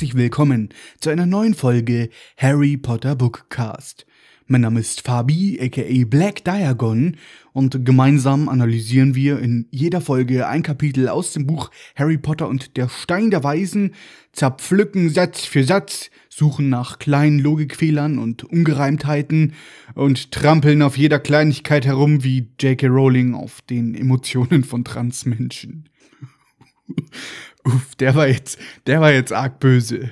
herzlich willkommen zu einer neuen Folge Harry Potter Bookcast. Mein Name ist Fabi, aka Black Diagon, und gemeinsam analysieren wir in jeder Folge ein Kapitel aus dem Buch Harry Potter und der Stein der Weisen, zerpflücken Satz für Satz, suchen nach kleinen Logikfehlern und Ungereimtheiten und trampeln auf jeder Kleinigkeit herum wie J.K. Rowling auf den Emotionen von Transmenschen uff, der war jetzt, der war jetzt arg böse.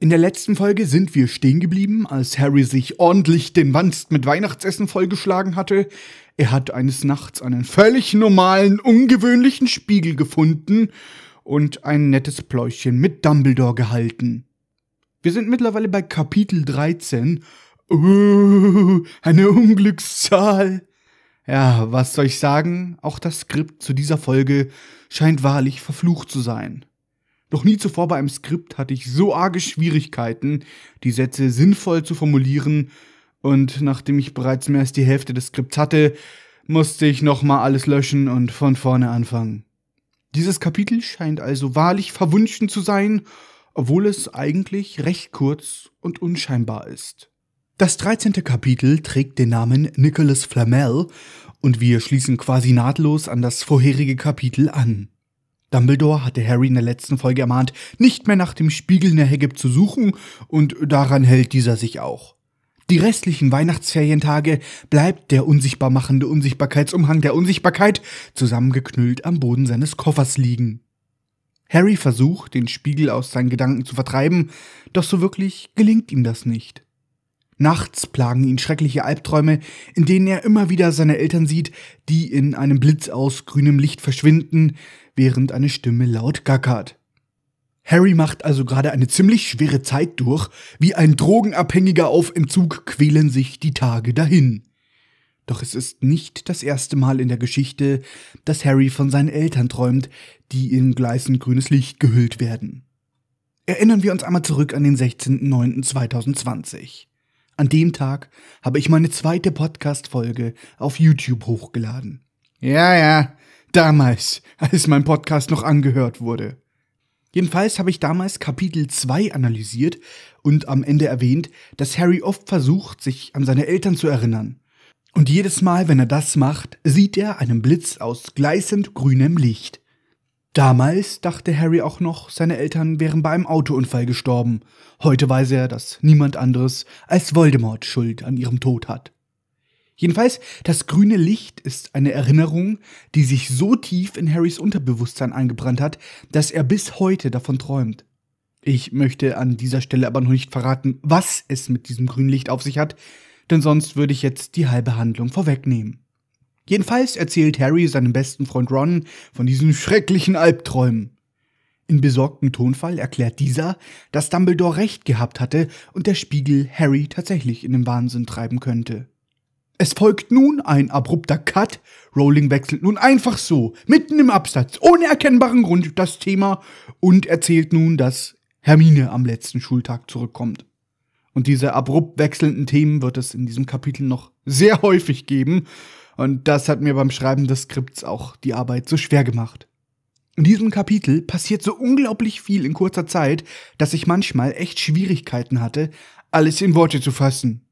In der letzten Folge sind wir stehen geblieben, als Harry sich ordentlich den Wanst mit Weihnachtsessen vollgeschlagen hatte. Er hat eines Nachts einen völlig normalen, ungewöhnlichen Spiegel gefunden und ein nettes Pläuschen mit Dumbledore gehalten. Wir sind mittlerweile bei Kapitel 13. Uh, eine Unglückszahl. Ja, was soll ich sagen? Auch das Skript zu dieser Folge scheint wahrlich verflucht zu sein. Noch nie zuvor bei einem Skript hatte ich so arge Schwierigkeiten, die Sätze sinnvoll zu formulieren, und nachdem ich bereits mehr als die Hälfte des Skripts hatte, musste ich nochmal alles löschen und von vorne anfangen. Dieses Kapitel scheint also wahrlich verwunschen zu sein, obwohl es eigentlich recht kurz und unscheinbar ist. Das 13. Kapitel trägt den Namen Nicholas Flamel und wir schließen quasi nahtlos an das vorherige Kapitel an. Dumbledore hatte Harry in der letzten Folge ermahnt, nicht mehr nach dem Spiegel in der Hagrid zu suchen, und daran hält dieser sich auch. Die restlichen Weihnachtsferientage bleibt der unsichtbar machende Unsichtbarkeitsumhang der Unsichtbarkeit zusammengeknüllt am Boden seines Koffers liegen. Harry versucht, den Spiegel aus seinen Gedanken zu vertreiben, doch so wirklich gelingt ihm das nicht. Nachts plagen ihn schreckliche Albträume, in denen er immer wieder seine Eltern sieht, die in einem Blitz aus grünem Licht verschwinden, während eine Stimme laut gackert. Harry macht also gerade eine ziemlich schwere Zeit durch, wie ein Drogenabhängiger auf Entzug quälen sich die Tage dahin. Doch es ist nicht das erste Mal in der Geschichte, dass Harry von seinen Eltern träumt, die in gleißend grünes Licht gehüllt werden. Erinnern wir uns einmal zurück an den 16.09.2020. An dem Tag habe ich meine zweite Podcast-Folge auf YouTube hochgeladen. Ja, ja, Damals, als mein Podcast noch angehört wurde. Jedenfalls habe ich damals Kapitel 2 analysiert und am Ende erwähnt, dass Harry oft versucht, sich an seine Eltern zu erinnern. Und jedes Mal, wenn er das macht, sieht er einen Blitz aus gleißend grünem Licht. Damals dachte Harry auch noch, seine Eltern wären bei einem Autounfall gestorben. Heute weiß er, dass niemand anderes als Voldemort Schuld an ihrem Tod hat. Jedenfalls, das grüne Licht ist eine Erinnerung, die sich so tief in Harrys Unterbewusstsein eingebrannt hat, dass er bis heute davon träumt. Ich möchte an dieser Stelle aber noch nicht verraten, was es mit diesem grünen Licht auf sich hat, denn sonst würde ich jetzt die halbe Handlung vorwegnehmen. Jedenfalls erzählt Harry seinem besten Freund Ron von diesen schrecklichen Albträumen. In besorgtem Tonfall erklärt dieser, dass Dumbledore recht gehabt hatte und der Spiegel Harry tatsächlich in den Wahnsinn treiben könnte. Es folgt nun ein abrupter Cut. Rowling wechselt nun einfach so, mitten im Absatz, ohne erkennbaren Grund, das Thema und erzählt nun, dass Hermine am letzten Schultag zurückkommt. Und diese abrupt wechselnden Themen wird es in diesem Kapitel noch sehr häufig geben. Und das hat mir beim Schreiben des Skripts auch die Arbeit so schwer gemacht. In diesem Kapitel passiert so unglaublich viel in kurzer Zeit, dass ich manchmal echt Schwierigkeiten hatte, alles in Worte zu fassen.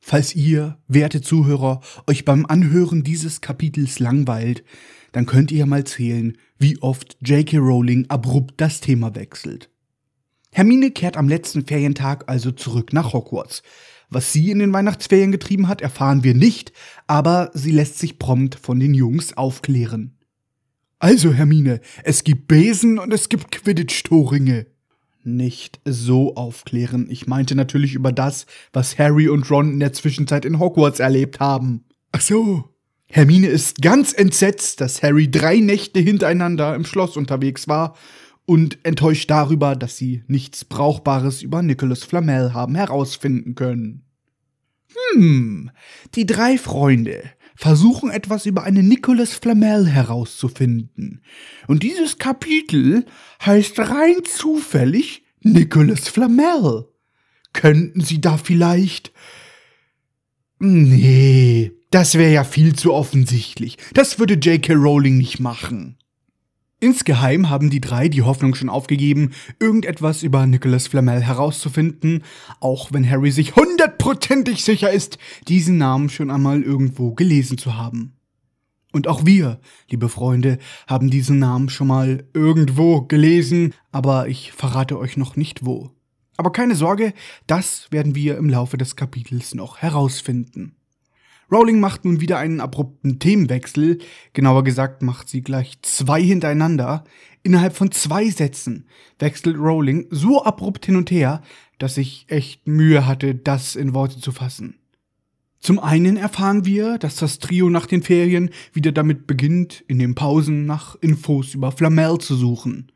Falls ihr, werte Zuhörer, euch beim Anhören dieses Kapitels langweilt, dann könnt ihr mal zählen, wie oft J.K. Rowling abrupt das Thema wechselt. Hermine kehrt am letzten Ferientag also zurück nach Hogwarts. Was sie in den Weihnachtsferien getrieben hat, erfahren wir nicht, aber sie lässt sich prompt von den Jungs aufklären. Also, Hermine, es gibt Besen und es gibt quidditch toringe nicht so aufklären. Ich meinte natürlich über das, was Harry und Ron in der Zwischenzeit in Hogwarts erlebt haben. Ach so. Hermine ist ganz entsetzt, dass Harry drei Nächte hintereinander im Schloss unterwegs war und enttäuscht darüber, dass sie nichts Brauchbares über Nicholas Flamel haben herausfinden können. Hm, die drei Freunde versuchen etwas über eine Nicolas Flamel herauszufinden. Und dieses Kapitel heißt rein zufällig Nicolas Flamel. Könnten Sie da vielleicht... Nee, das wäre ja viel zu offensichtlich. Das würde J.K. Rowling nicht machen. Insgeheim haben die drei die Hoffnung schon aufgegeben, irgendetwas über Nicholas Flamel herauszufinden, auch wenn Harry sich hundertprozentig sicher ist, diesen Namen schon einmal irgendwo gelesen zu haben. Und auch wir, liebe Freunde, haben diesen Namen schon mal irgendwo gelesen, aber ich verrate euch noch nicht wo. Aber keine Sorge, das werden wir im Laufe des Kapitels noch herausfinden. Rowling macht nun wieder einen abrupten Themenwechsel, genauer gesagt macht sie gleich zwei hintereinander. Innerhalb von zwei Sätzen wechselt Rowling so abrupt hin und her, dass ich echt Mühe hatte, das in Worte zu fassen. Zum einen erfahren wir, dass das Trio nach den Ferien wieder damit beginnt, in den Pausen nach Infos über Flamel zu suchen.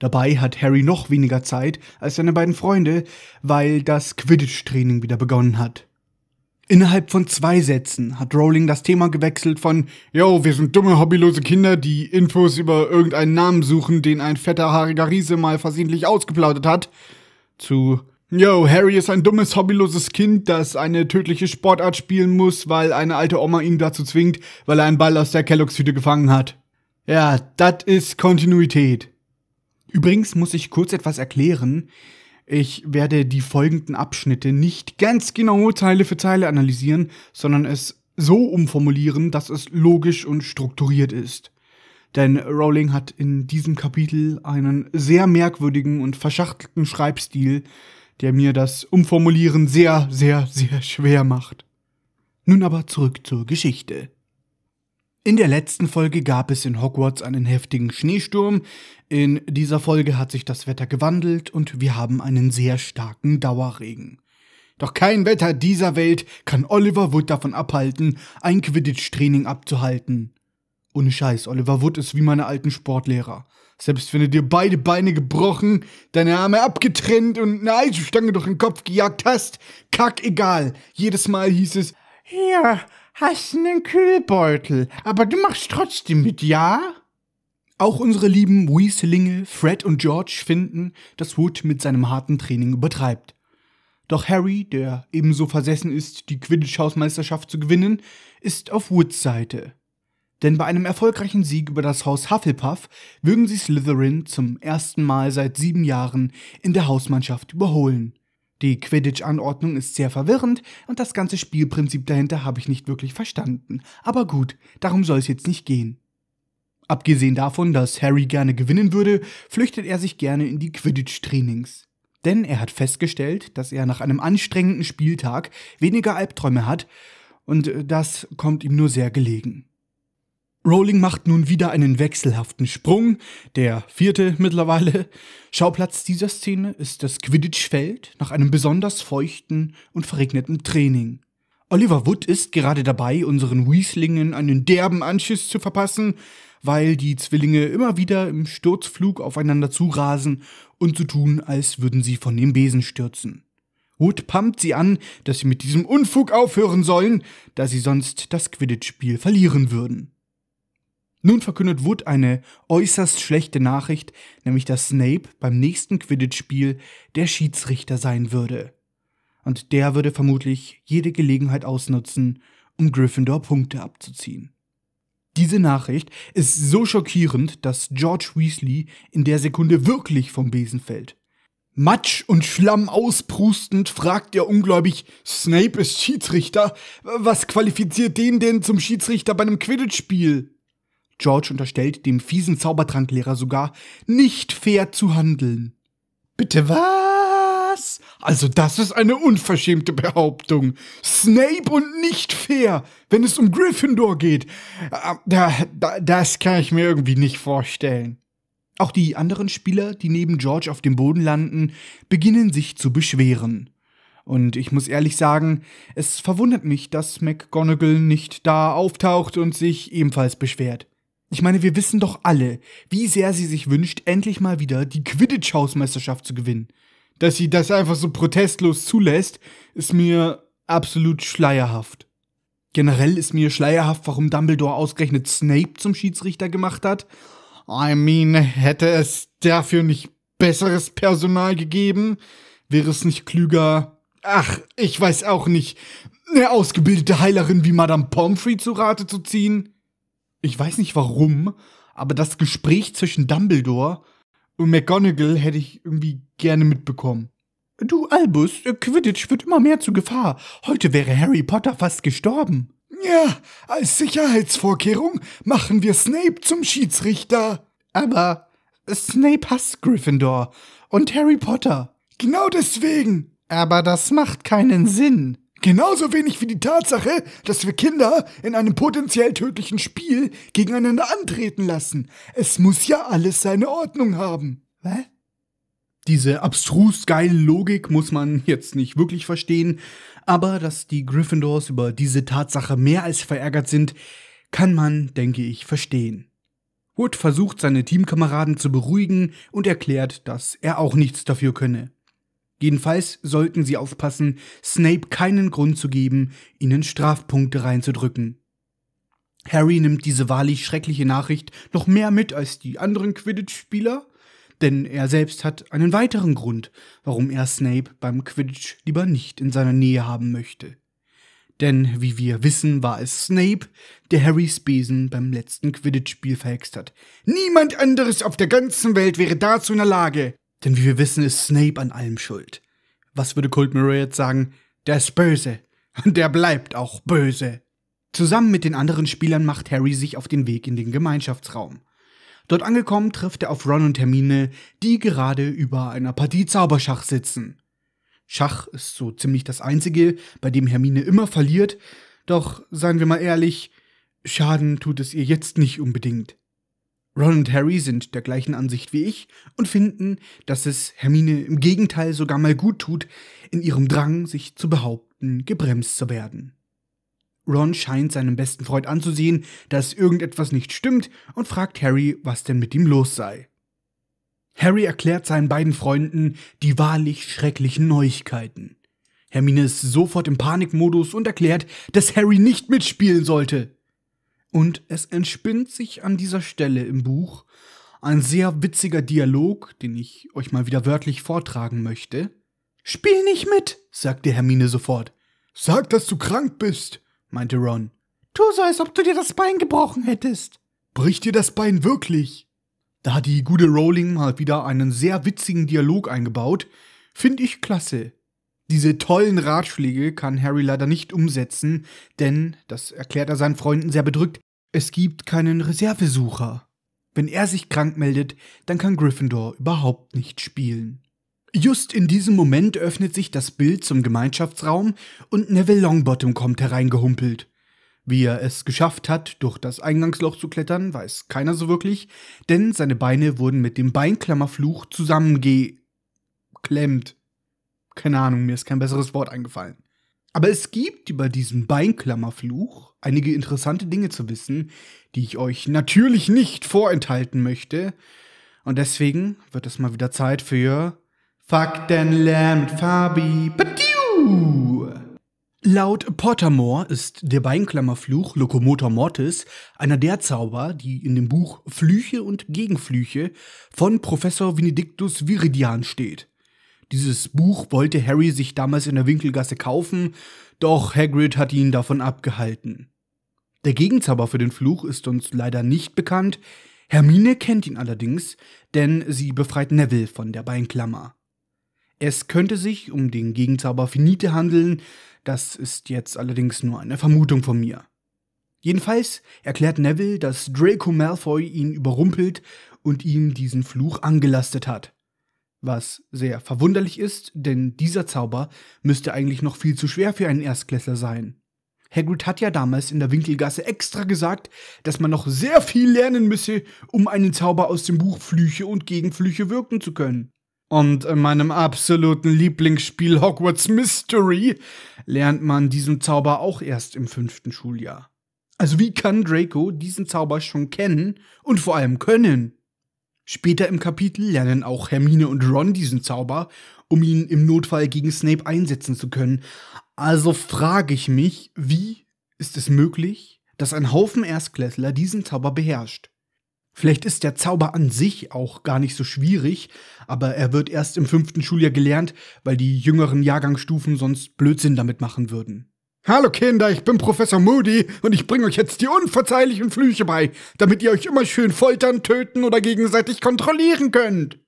Dabei hat Harry noch weniger Zeit als seine beiden Freunde, weil das Quidditch-Training wieder begonnen hat. Innerhalb von zwei Sätzen hat Rowling das Thema gewechselt von Yo, wir sind dumme, hobbylose Kinder, die Infos über irgendeinen Namen suchen, den ein fetter, haariger Riese mal versehentlich ausgeplaudert hat, zu Yo, Harry ist ein dummes, hobbyloses Kind, das eine tödliche Sportart spielen muss, weil eine alte Oma ihn dazu zwingt, weil er einen Ball aus der kelloggs Hüte gefangen hat. Ja, das ist Kontinuität. Übrigens muss ich kurz etwas erklären. Ich werde die folgenden Abschnitte nicht ganz genau Teile für Teile analysieren, sondern es so umformulieren, dass es logisch und strukturiert ist. Denn Rowling hat in diesem Kapitel einen sehr merkwürdigen und verschachtelten Schreibstil, der mir das Umformulieren sehr, sehr, sehr schwer macht. Nun aber zurück zur Geschichte. In der letzten Folge gab es in Hogwarts einen heftigen Schneesturm. In dieser Folge hat sich das Wetter gewandelt und wir haben einen sehr starken Dauerregen. Doch kein Wetter dieser Welt kann Oliver Wood davon abhalten, ein Quidditch-Training abzuhalten. Ohne Scheiß, Oliver Wood ist wie meine alten Sportlehrer. Selbst wenn du dir beide Beine gebrochen, deine Arme abgetrennt und eine Eisenstange durch den Kopf gejagt hast, kack egal. Jedes Mal hieß es, hier, hast einen Kühlbeutel, aber du machst trotzdem mit, ja? Auch unsere lieben Weaslinge Fred und George finden, dass Wood mit seinem harten Training übertreibt. Doch Harry, der ebenso versessen ist, die Quidditch-Hausmeisterschaft zu gewinnen, ist auf Woods Seite. Denn bei einem erfolgreichen Sieg über das Haus Hufflepuff würden sie Slytherin zum ersten Mal seit sieben Jahren in der Hausmannschaft überholen. Die Quidditch-Anordnung ist sehr verwirrend und das ganze Spielprinzip dahinter habe ich nicht wirklich verstanden. Aber gut, darum soll es jetzt nicht gehen. Abgesehen davon, dass Harry gerne gewinnen würde, flüchtet er sich gerne in die Quidditch-Trainings. Denn er hat festgestellt, dass er nach einem anstrengenden Spieltag weniger Albträume hat und äh, das kommt ihm nur sehr gelegen. Rowling macht nun wieder einen wechselhaften Sprung, der vierte mittlerweile. Schauplatz dieser Szene ist das Quidditch-Feld nach einem besonders feuchten und verregneten Training. Oliver Wood ist gerade dabei, unseren Weaslingen einen derben Anschiss zu verpassen, weil die Zwillinge immer wieder im Sturzflug aufeinander zurasen und so tun, als würden sie von dem Besen stürzen. Wood pumpt sie an, dass sie mit diesem Unfug aufhören sollen, da sie sonst das Quidditch-Spiel verlieren würden. Nun verkündet Wood eine äußerst schlechte Nachricht, nämlich dass Snape beim nächsten Quidditch-Spiel der Schiedsrichter sein würde. Und der würde vermutlich jede Gelegenheit ausnutzen, um Gryffindor Punkte abzuziehen. Diese Nachricht ist so schockierend, dass George Weasley in der Sekunde wirklich vom Besen fällt. Matsch und Schlamm ausprustend fragt er ungläubig, Snape ist Schiedsrichter? Was qualifiziert den denn zum Schiedsrichter bei einem Quidditch-Spiel? George unterstellt dem fiesen Zaubertranklehrer sogar, nicht fair zu handeln. Bitte was? Also das ist eine unverschämte Behauptung. Snape und nicht fair, wenn es um Gryffindor geht. Ah, da, da, das kann ich mir irgendwie nicht vorstellen. Auch die anderen Spieler, die neben George auf dem Boden landen, beginnen sich zu beschweren. Und ich muss ehrlich sagen, es verwundert mich, dass McGonagall nicht da auftaucht und sich ebenfalls beschwert. Ich meine, wir wissen doch alle, wie sehr sie sich wünscht, endlich mal wieder die Quidditch-Hausmeisterschaft zu gewinnen. Dass sie das einfach so protestlos zulässt, ist mir absolut schleierhaft. Generell ist mir schleierhaft, warum Dumbledore ausgerechnet Snape zum Schiedsrichter gemacht hat. I mean, hätte es dafür nicht besseres Personal gegeben? Wäre es nicht klüger, ach, ich weiß auch nicht, eine ausgebildete Heilerin wie Madame Pomfrey zu Rate zu ziehen? ich weiß nicht warum, aber das Gespräch zwischen Dumbledore und McGonagall hätte ich irgendwie gerne mitbekommen. Du, Albus, äh, Quidditch wird immer mehr zur Gefahr. Heute wäre Harry Potter fast gestorben. Ja, als Sicherheitsvorkehrung machen wir Snape zum Schiedsrichter. Aber Snape hasst Gryffindor und Harry Potter. Genau deswegen. Aber das macht keinen Sinn. Genauso wenig wie die Tatsache, dass wir Kinder in einem potenziell tödlichen Spiel gegeneinander antreten lassen. Es muss ja alles seine Ordnung haben. Hä? Diese abstrus geile Logik muss man jetzt nicht wirklich verstehen, aber dass die Gryffindors über diese Tatsache mehr als verärgert sind, kann man, denke ich, verstehen. Wood versucht seine Teamkameraden zu beruhigen und erklärt, dass er auch nichts dafür könne. Jedenfalls sollten sie aufpassen, Snape keinen Grund zu geben, ihnen Strafpunkte reinzudrücken. Harry nimmt diese wahrlich schreckliche Nachricht noch mehr mit als die anderen Quidditch-Spieler, denn er selbst hat einen weiteren Grund, warum er Snape beim Quidditch lieber nicht in seiner Nähe haben möchte. Denn, wie wir wissen, war es Snape, der Harrys Besen beim letzten Quidditch-Spiel verhext hat. Niemand anderes auf der ganzen Welt wäre dazu in der Lage. Denn wie wir wissen, ist Snape an allem schuld. Was würde Cold Murray jetzt sagen? Der ist böse. Und der bleibt auch böse. Zusammen mit den anderen Spielern macht Harry sich auf den Weg in den Gemeinschaftsraum. Dort angekommen trifft er auf Ron und Hermine, die gerade über einer Partie Zauberschach sitzen. Schach ist so ziemlich das einzige, bei dem Hermine immer verliert, doch seien wir mal ehrlich, Schaden tut es ihr jetzt nicht unbedingt. Ron und Harry sind der gleichen Ansicht wie ich und finden, dass es Hermine im Gegenteil sogar mal gut tut, in ihrem Drang, sich zu behaupten, gebremst zu werden. Ron scheint seinem besten Freund anzusehen, dass irgendetwas nicht stimmt und fragt Harry, was denn mit ihm los sei. Harry erklärt seinen beiden Freunden die wahrlich schrecklichen Neuigkeiten. Hermine ist sofort im Panikmodus und erklärt, dass Harry nicht mitspielen sollte. Und es entspinnt sich an dieser Stelle im Buch ein sehr witziger Dialog, den ich euch mal wieder wörtlich vortragen möchte. Spiel nicht mit, sagte Hermine sofort. Sag, dass du krank bist, meinte Ron. Tu so, als ob du dir das Bein gebrochen hättest. Brich dir das Bein wirklich? Da hat die gute Rowling mal wieder einen sehr witzigen Dialog eingebaut. finde ich klasse. Diese tollen Ratschläge kann Harry leider nicht umsetzen, denn, das erklärt er seinen Freunden sehr bedrückt, es gibt keinen Reservesucher. Wenn er sich krank meldet, dann kann Gryffindor überhaupt nicht spielen. Just in diesem Moment öffnet sich das Bild zum Gemeinschaftsraum und Neville Longbottom kommt hereingehumpelt. Wie er es geschafft hat, durch das Eingangsloch zu klettern, weiß keiner so wirklich, denn seine Beine wurden mit dem Beinklammerfluch zusammengeklemmt. Keine Ahnung, mir ist kein besseres Wort eingefallen. Aber es gibt über diesen Beinklammerfluch einige interessante Dinge zu wissen, die ich euch natürlich nicht vorenthalten möchte. Und deswegen wird es mal wieder Zeit für Faktenlärm mit Fabi. Patiu! Laut Pottermore ist der Beinklammerfluch Locomotor Mortis einer der Zauber, die in dem Buch Flüche und Gegenflüche von Professor Benedictus Viridian steht. Dieses Buch wollte Harry sich damals in der Winkelgasse kaufen, doch Hagrid hat ihn davon abgehalten. Der Gegenzauber für den Fluch ist uns leider nicht bekannt. Hermine kennt ihn allerdings, denn sie befreit Neville von der Beinklammer. Es könnte sich um den Gegenzauber Finite handeln, das ist jetzt allerdings nur eine Vermutung von mir. Jedenfalls erklärt Neville, dass Draco Malfoy ihn überrumpelt und ihm diesen Fluch angelastet hat was sehr verwunderlich ist, denn dieser Zauber müsste eigentlich noch viel zu schwer für einen Erstklässler sein. Hagrid hat ja damals in der Winkelgasse extra gesagt, dass man noch sehr viel lernen müsse, um einen Zauber aus dem Buch Flüche und Gegenflüche wirken zu können. Und in meinem absoluten Lieblingsspiel Hogwarts Mystery lernt man diesen Zauber auch erst im fünften Schuljahr. Also wie kann Draco diesen Zauber schon kennen und vor allem können? Später im Kapitel lernen auch Hermine und Ron diesen Zauber, um ihn im Notfall gegen Snape einsetzen zu können. Also frage ich mich, wie ist es möglich, dass ein Haufen Erstklässler diesen Zauber beherrscht? Vielleicht ist der Zauber an sich auch gar nicht so schwierig, aber er wird erst im fünften Schuljahr gelernt, weil die jüngeren Jahrgangsstufen sonst Blödsinn damit machen würden. Hallo Kinder, ich bin Professor Moody und ich bringe euch jetzt die unverzeihlichen Flüche bei, damit ihr euch immer schön foltern, töten oder gegenseitig kontrollieren könnt.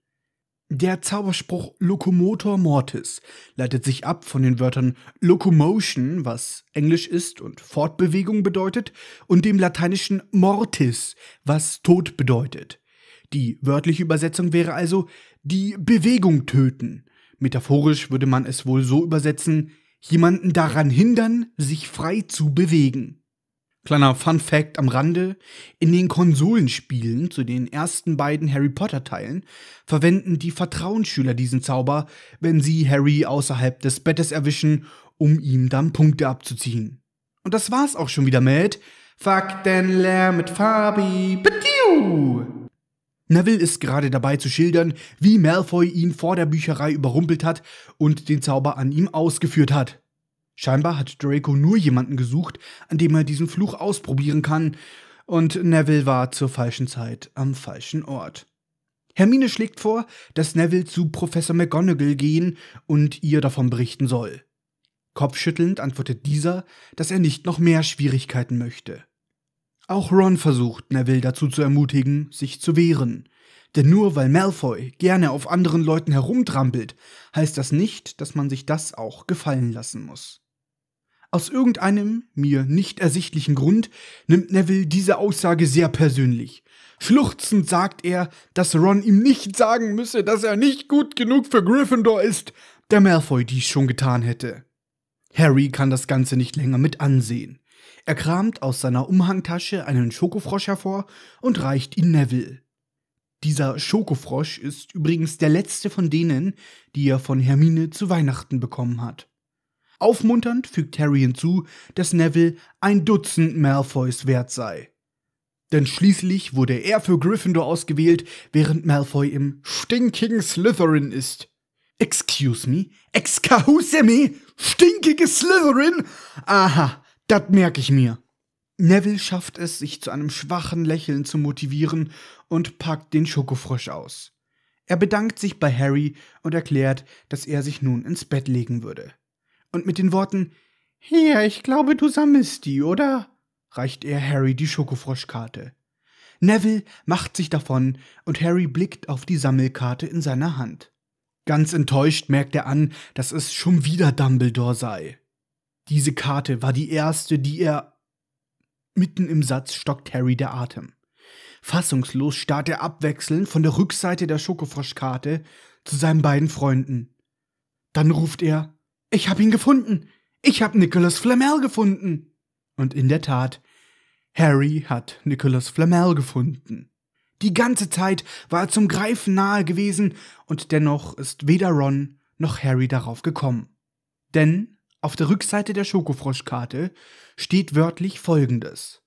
Der Zauberspruch Locomotor Mortis leitet sich ab von den Wörtern Locomotion, was Englisch ist und Fortbewegung bedeutet, und dem lateinischen Mortis, was Tod bedeutet. Die wörtliche Übersetzung wäre also die Bewegung töten. Metaphorisch würde man es wohl so übersetzen, jemanden daran hindern, sich frei zu bewegen. Kleiner Fun Fact am Rande, in den Konsolenspielen zu den ersten beiden Harry Potter Teilen verwenden die Vertrauensschüler diesen Zauber, wenn sie Harry außerhalb des Bettes erwischen, um ihm dann Punkte abzuziehen. Und das war's auch schon wieder mit Faktenlehr mit Fabi. Bediu! Neville ist gerade dabei zu schildern, wie Malfoy ihn vor der Bücherei überrumpelt hat und den Zauber an ihm ausgeführt hat. Scheinbar hat Draco nur jemanden gesucht, an dem er diesen Fluch ausprobieren kann, und Neville war zur falschen Zeit am falschen Ort. Hermine schlägt vor, dass Neville zu Professor McGonagall gehen und ihr davon berichten soll. Kopfschüttelnd antwortet dieser, dass er nicht noch mehr Schwierigkeiten möchte. Auch Ron versucht, Neville dazu zu ermutigen, sich zu wehren. Denn nur weil Malfoy gerne auf anderen Leuten herumtrampelt, heißt das nicht, dass man sich das auch gefallen lassen muss. Aus irgendeinem mir nicht ersichtlichen Grund nimmt Neville diese Aussage sehr persönlich. Schluchzend sagt er, dass Ron ihm nicht sagen müsse, dass er nicht gut genug für Gryffindor ist, der Malfoy dies schon getan hätte. Harry kann das Ganze nicht länger mit ansehen. Er kramt aus seiner Umhangtasche einen Schokofrosch hervor und reicht ihn Neville. Dieser Schokofrosch ist übrigens der letzte von denen, die er von Hermine zu Weihnachten bekommen hat. Aufmunternd fügt Harry hinzu, dass Neville ein Dutzend Malfoys wert sei. Denn schließlich wurde er für Gryffindor ausgewählt, während Malfoy im stinkigen Slytherin ist. Excuse me? Excuse me? Stinkige Slytherin? Aha, das merke ich mir. Neville schafft es, sich zu einem schwachen Lächeln zu motivieren und packt den Schokofrosch aus. Er bedankt sich bei Harry und erklärt, dass er sich nun ins Bett legen würde. Und mit den Worten Hier, ich glaube, du sammelst die, oder? reicht er Harry die Schokofroschkarte. Neville macht sich davon und Harry blickt auf die Sammelkarte in seiner Hand. Ganz enttäuscht merkt er an, dass es schon wieder Dumbledore sei. Diese Karte war die erste, die er. Mitten im Satz stockt Harry der Atem. Fassungslos starrt er abwechselnd von der Rückseite der Schokofroschkarte zu seinen beiden Freunden. Dann ruft er: Ich hab ihn gefunden! Ich hab Nicholas Flamel gefunden! Und in der Tat, Harry hat Nicholas Flamel gefunden. Die ganze Zeit war er zum Greifen nahe gewesen und dennoch ist weder Ron noch Harry darauf gekommen. Denn auf der Rückseite der Schokofroschkarte steht wörtlich folgendes.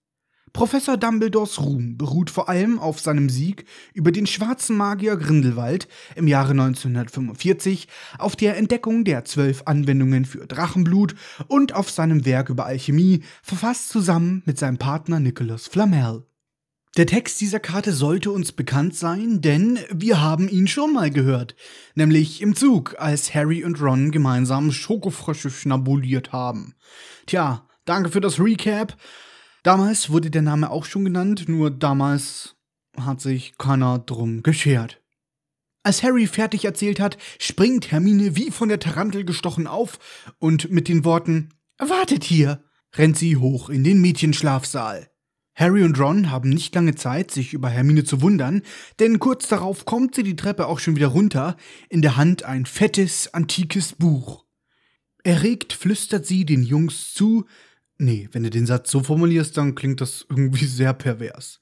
Professor Dumbledores Ruhm beruht vor allem auf seinem Sieg über den schwarzen Magier Grindelwald im Jahre 1945, auf der Entdeckung der zwölf Anwendungen für Drachenblut und auf seinem Werk über Alchemie, verfasst zusammen mit seinem Partner Nicholas Flamel. Der Text dieser Karte sollte uns bekannt sein, denn wir haben ihn schon mal gehört. Nämlich im Zug, als Harry und Ron gemeinsam Schokofrösche schnabuliert haben. Tja, danke für das Recap. Damals wurde der Name auch schon genannt, nur damals hat sich keiner drum geschert. Als Harry fertig erzählt hat, springt Hermine wie von der Tarantel gestochen auf und mit den Worten Wartet hier, rennt sie hoch in den Mädchenschlafsaal. Harry und Ron haben nicht lange Zeit, sich über Hermine zu wundern, denn kurz darauf kommt sie die Treppe auch schon wieder runter, in der Hand ein fettes, antikes Buch. Erregt flüstert sie den Jungs zu, Nee, wenn du den Satz so formulierst, dann klingt das irgendwie sehr pervers.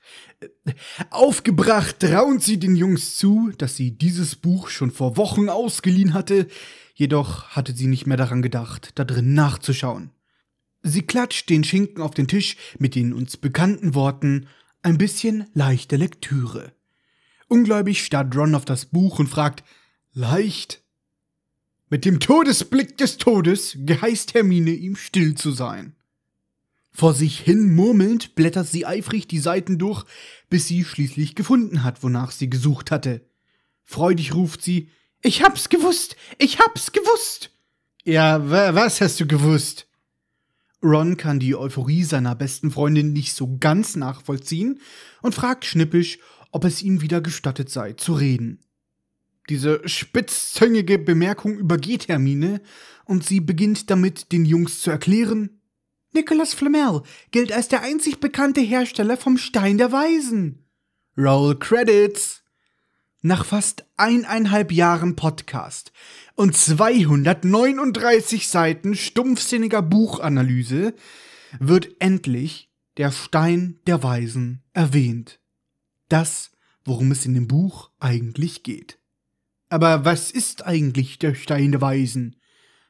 Aufgebracht raunt sie den Jungs zu, dass sie dieses Buch schon vor Wochen ausgeliehen hatte, jedoch hatte sie nicht mehr daran gedacht, da drin nachzuschauen. Sie klatscht den Schinken auf den Tisch mit den uns bekannten Worten ein bisschen leichte Lektüre. Ungläubig starrt Ron auf das Buch und fragt Leicht? Mit dem Todesblick des Todes geheißt Hermine ihm still zu sein. Vor sich hin murmelnd blättert sie eifrig die Seiten durch, bis sie schließlich gefunden hat, wonach sie gesucht hatte. Freudig ruft sie Ich hab's gewusst. Ich hab's gewusst. Ja, was hast du gewusst? Ron kann die Euphorie seiner besten Freundin nicht so ganz nachvollziehen und fragt schnippisch, ob es ihm wieder gestattet sei, zu reden. Diese spitzzüngige Bemerkung übergeht Hermine und sie beginnt damit, den Jungs zu erklären, Nicholas Flamel gilt als der einzig bekannte Hersteller vom Stein der Weisen. Roll Credits! Nach fast eineinhalb Jahren Podcast und 239 Seiten stumpfsinniger Buchanalyse wird endlich der Stein der Weisen erwähnt. Das, worum es in dem Buch eigentlich geht. Aber was ist eigentlich der Stein der Weisen?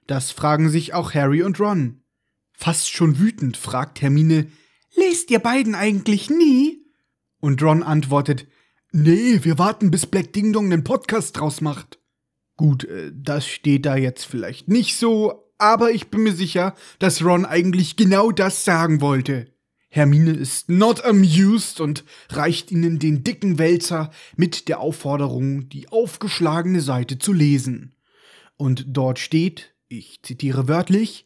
Das fragen sich auch Harry und Ron. Fast schon wütend fragt Hermine, lest ihr beiden eigentlich nie? Und Ron antwortet, nee, wir warten, bis Black Ding Dong einen Podcast draus macht. Gut, äh, das steht da jetzt vielleicht nicht so, aber ich bin mir sicher, dass Ron eigentlich genau das sagen wollte. Hermine ist not amused und reicht ihnen den dicken Wälzer mit der Aufforderung, die aufgeschlagene Seite zu lesen. Und dort steht, ich zitiere wörtlich,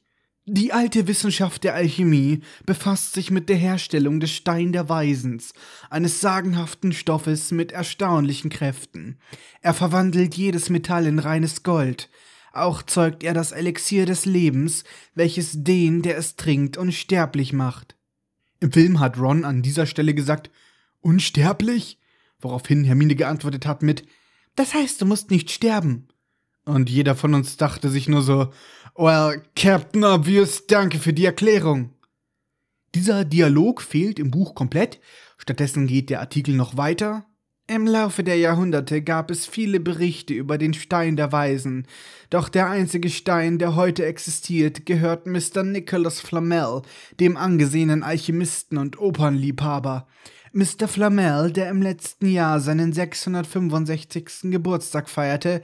die alte Wissenschaft der Alchemie befasst sich mit der Herstellung des Stein der Weisens, eines sagenhaften Stoffes mit erstaunlichen Kräften. Er verwandelt jedes Metall in reines Gold. Auch zeugt er das Elixier des Lebens, welches den, der es trinkt, unsterblich macht. Im Film hat Ron an dieser Stelle gesagt, unsterblich? Woraufhin Hermine geantwortet hat mit, das heißt, du musst nicht sterben. Und jeder von uns dachte sich nur so, Well, Captain Obvious, danke für die Erklärung. Dieser Dialog fehlt im Buch komplett, stattdessen geht der Artikel noch weiter. Im Laufe der Jahrhunderte gab es viele Berichte über den Stein der Weisen, doch der einzige Stein, der heute existiert, gehört Mr. Nicholas Flamel, dem angesehenen Alchemisten und Opernliebhaber. Mr. Flamel, der im letzten Jahr seinen 665. Geburtstag feierte.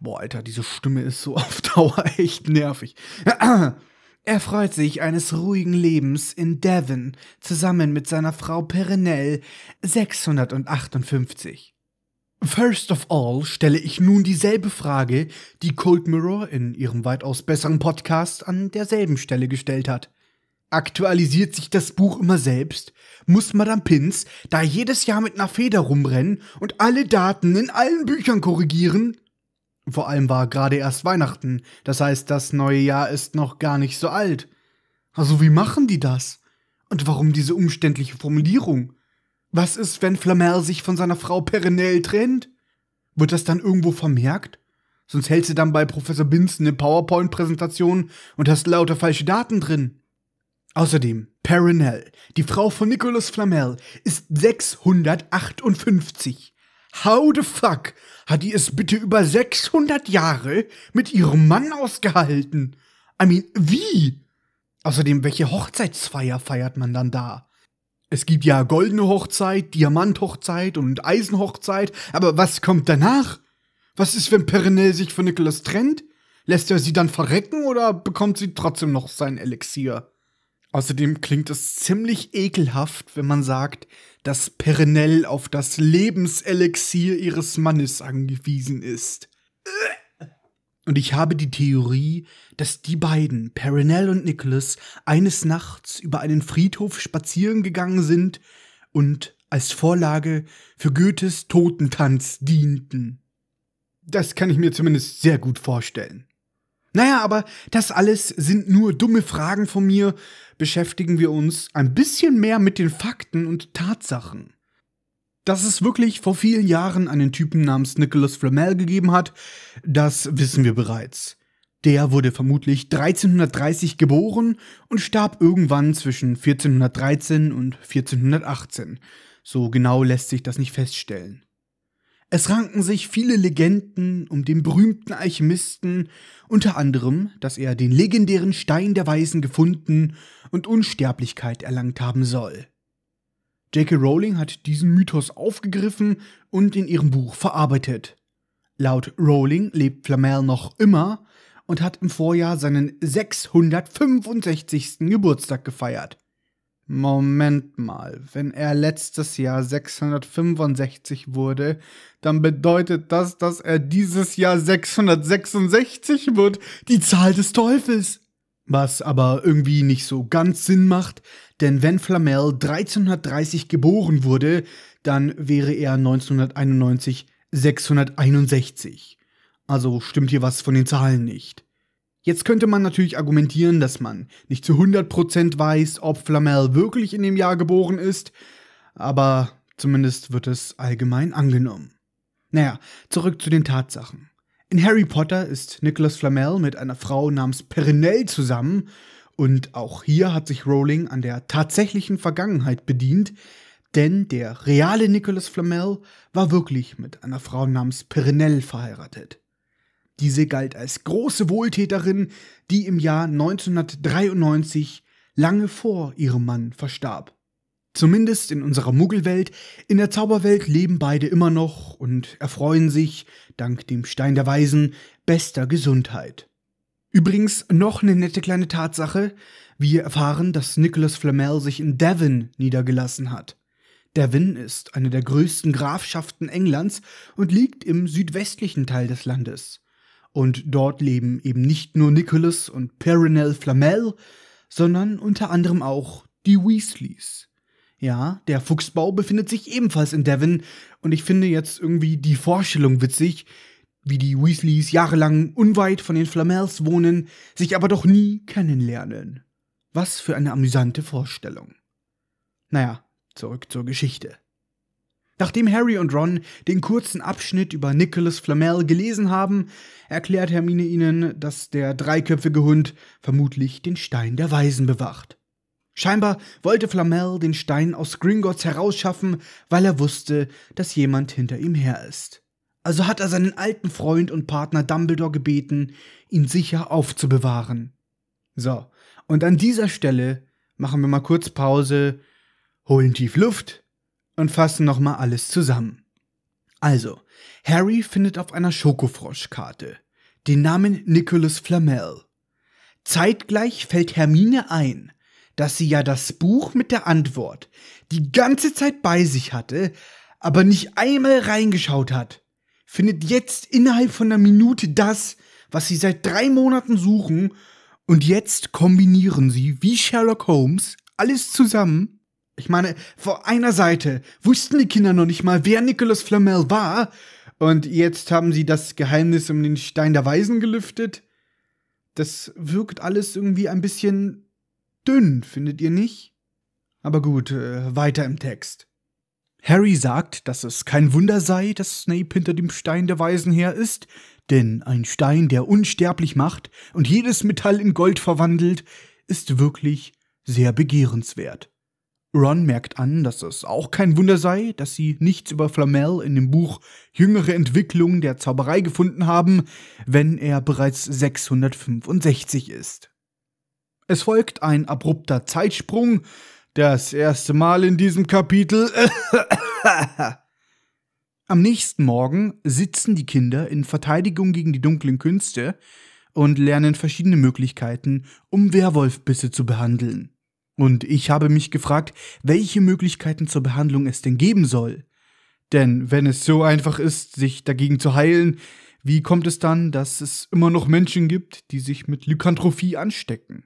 Boah, Alter, diese Stimme ist so auf Dauer echt nervig. Er freut sich eines ruhigen Lebens in Devon zusammen mit seiner Frau Perenell 658. First of all stelle ich nun dieselbe Frage, die Cold Mirror in ihrem weitaus besseren Podcast an derselben Stelle gestellt hat. Aktualisiert sich das Buch immer selbst? Muss Madame Pins da jedes Jahr mit einer Feder rumrennen und alle Daten in allen Büchern korrigieren? Vor allem war gerade erst Weihnachten, das heißt, das neue Jahr ist noch gar nicht so alt. Also wie machen die das? Und warum diese umständliche Formulierung? Was ist, wenn Flamel sich von seiner Frau Perenelle trennt? Wird das dann irgendwo vermerkt? Sonst hältst du dann bei Professor Binson eine PowerPoint-Präsentation und hast lauter falsche Daten drin. Außerdem, Perronel, die Frau von Nicolas Flamel, ist 658. How the fuck hat die es bitte über 600 Jahre mit ihrem Mann ausgehalten? I mean, wie? Außerdem, welche Hochzeitsfeier feiert man dann da? Es gibt ja goldene Hochzeit, Diamanthochzeit und Eisenhochzeit, aber was kommt danach? Was ist, wenn Perronel sich von Nicholas trennt? Lässt er sie dann verrecken oder bekommt sie trotzdem noch sein Elixier? Außerdem klingt es ziemlich ekelhaft, wenn man sagt, dass Perenelle auf das Lebenselixier ihres Mannes angewiesen ist. Und ich habe die Theorie, dass die beiden, Perenelle und Nicholas, eines Nachts über einen Friedhof spazieren gegangen sind und als Vorlage für Goethes Totentanz dienten. Das kann ich mir zumindest sehr gut vorstellen. Naja, aber das alles sind nur dumme Fragen von mir. Beschäftigen wir uns ein bisschen mehr mit den Fakten und Tatsachen. Dass es wirklich vor vielen Jahren einen Typen namens Nicholas Flamel gegeben hat, das wissen wir bereits. Der wurde vermutlich 1330 geboren und starb irgendwann zwischen 1413 und 1418. So genau lässt sich das nicht feststellen. Es ranken sich viele Legenden um den berühmten Alchemisten, unter anderem, dass er den legendären Stein der Weisen gefunden und Unsterblichkeit erlangt haben soll. J.K. Rowling hat diesen Mythos aufgegriffen und in ihrem Buch verarbeitet. Laut Rowling lebt Flamel noch immer und hat im Vorjahr seinen 665. Geburtstag gefeiert. Moment mal, wenn er letztes Jahr 665 wurde, dann bedeutet das, dass er dieses Jahr 666 wird. Die Zahl des Teufels. Was aber irgendwie nicht so ganz Sinn macht, denn wenn Flamel 1330 geboren wurde, dann wäre er 1991 661. Also stimmt hier was von den Zahlen nicht. Jetzt könnte man natürlich argumentieren, dass man nicht zu 100% weiß, ob Flamel wirklich in dem Jahr geboren ist, aber zumindest wird es allgemein angenommen. Naja, zurück zu den Tatsachen. In Harry Potter ist Nicholas Flamel mit einer Frau namens Perinell zusammen und auch hier hat sich Rowling an der tatsächlichen Vergangenheit bedient, denn der reale Nicholas Flamel war wirklich mit einer Frau namens Perinell verheiratet. Diese galt als große Wohltäterin, die im Jahr 1993 lange vor ihrem Mann verstarb. Zumindest in unserer Muggelwelt, in der Zauberwelt leben beide immer noch und erfreuen sich, dank dem Stein der Weisen, bester Gesundheit. Übrigens noch eine nette kleine Tatsache, wir erfahren, dass Nicholas Flamel sich in Devon niedergelassen hat. Devon ist eine der größten Grafschaften Englands und liegt im südwestlichen Teil des Landes. Und dort leben eben nicht nur Nicholas und Perrinel Flamel, sondern unter anderem auch die Weasleys. Ja, der Fuchsbau befindet sich ebenfalls in Devon und ich finde jetzt irgendwie die Vorstellung witzig, wie die Weasleys jahrelang unweit von den Flamels wohnen, sich aber doch nie kennenlernen. Was für eine amüsante Vorstellung. Naja, zurück zur Geschichte. Nachdem Harry und Ron den kurzen Abschnitt über Nicholas Flamel gelesen haben, erklärt Hermine ihnen, dass der dreiköpfige Hund vermutlich den Stein der Weisen bewacht. Scheinbar wollte Flamel den Stein aus Gringotts herausschaffen, weil er wusste, dass jemand hinter ihm her ist. Also hat er seinen alten Freund und Partner Dumbledore gebeten, ihn sicher aufzubewahren. So, und an dieser Stelle machen wir mal kurz Pause, holen tief Luft und fassen nochmal alles zusammen. Also, Harry findet auf einer Schokofroschkarte den Namen Nicholas Flamel. Zeitgleich fällt Hermine ein, dass sie ja das Buch mit der Antwort die ganze Zeit bei sich hatte, aber nicht einmal reingeschaut hat. Findet jetzt innerhalb von einer Minute das, was sie seit drei Monaten suchen, und jetzt kombinieren sie, wie Sherlock Holmes, alles zusammen ich meine, vor einer Seite wussten die Kinder noch nicht mal, wer Nicolas Flamel war. Und jetzt haben sie das Geheimnis um den Stein der Weisen gelüftet. Das wirkt alles irgendwie ein bisschen dünn, findet ihr nicht? Aber gut, äh, weiter im Text. Harry sagt, dass es kein Wunder sei, dass Snape hinter dem Stein der Weisen her ist, denn ein Stein, der unsterblich macht und jedes Metall in Gold verwandelt, ist wirklich sehr begehrenswert. Ron merkt an, dass es auch kein Wunder sei, dass sie nichts über Flamel in dem Buch Jüngere Entwicklung der Zauberei gefunden haben, wenn er bereits 665 ist. Es folgt ein abrupter Zeitsprung, das erste Mal in diesem Kapitel. Am nächsten Morgen sitzen die Kinder in Verteidigung gegen die dunklen Künste und lernen verschiedene Möglichkeiten, um Werwolfbisse zu behandeln. Und ich habe mich gefragt, welche Möglichkeiten zur Behandlung es denn geben soll. Denn wenn es so einfach ist, sich dagegen zu heilen, wie kommt es dann, dass es immer noch Menschen gibt, die sich mit Lykantrophie anstecken?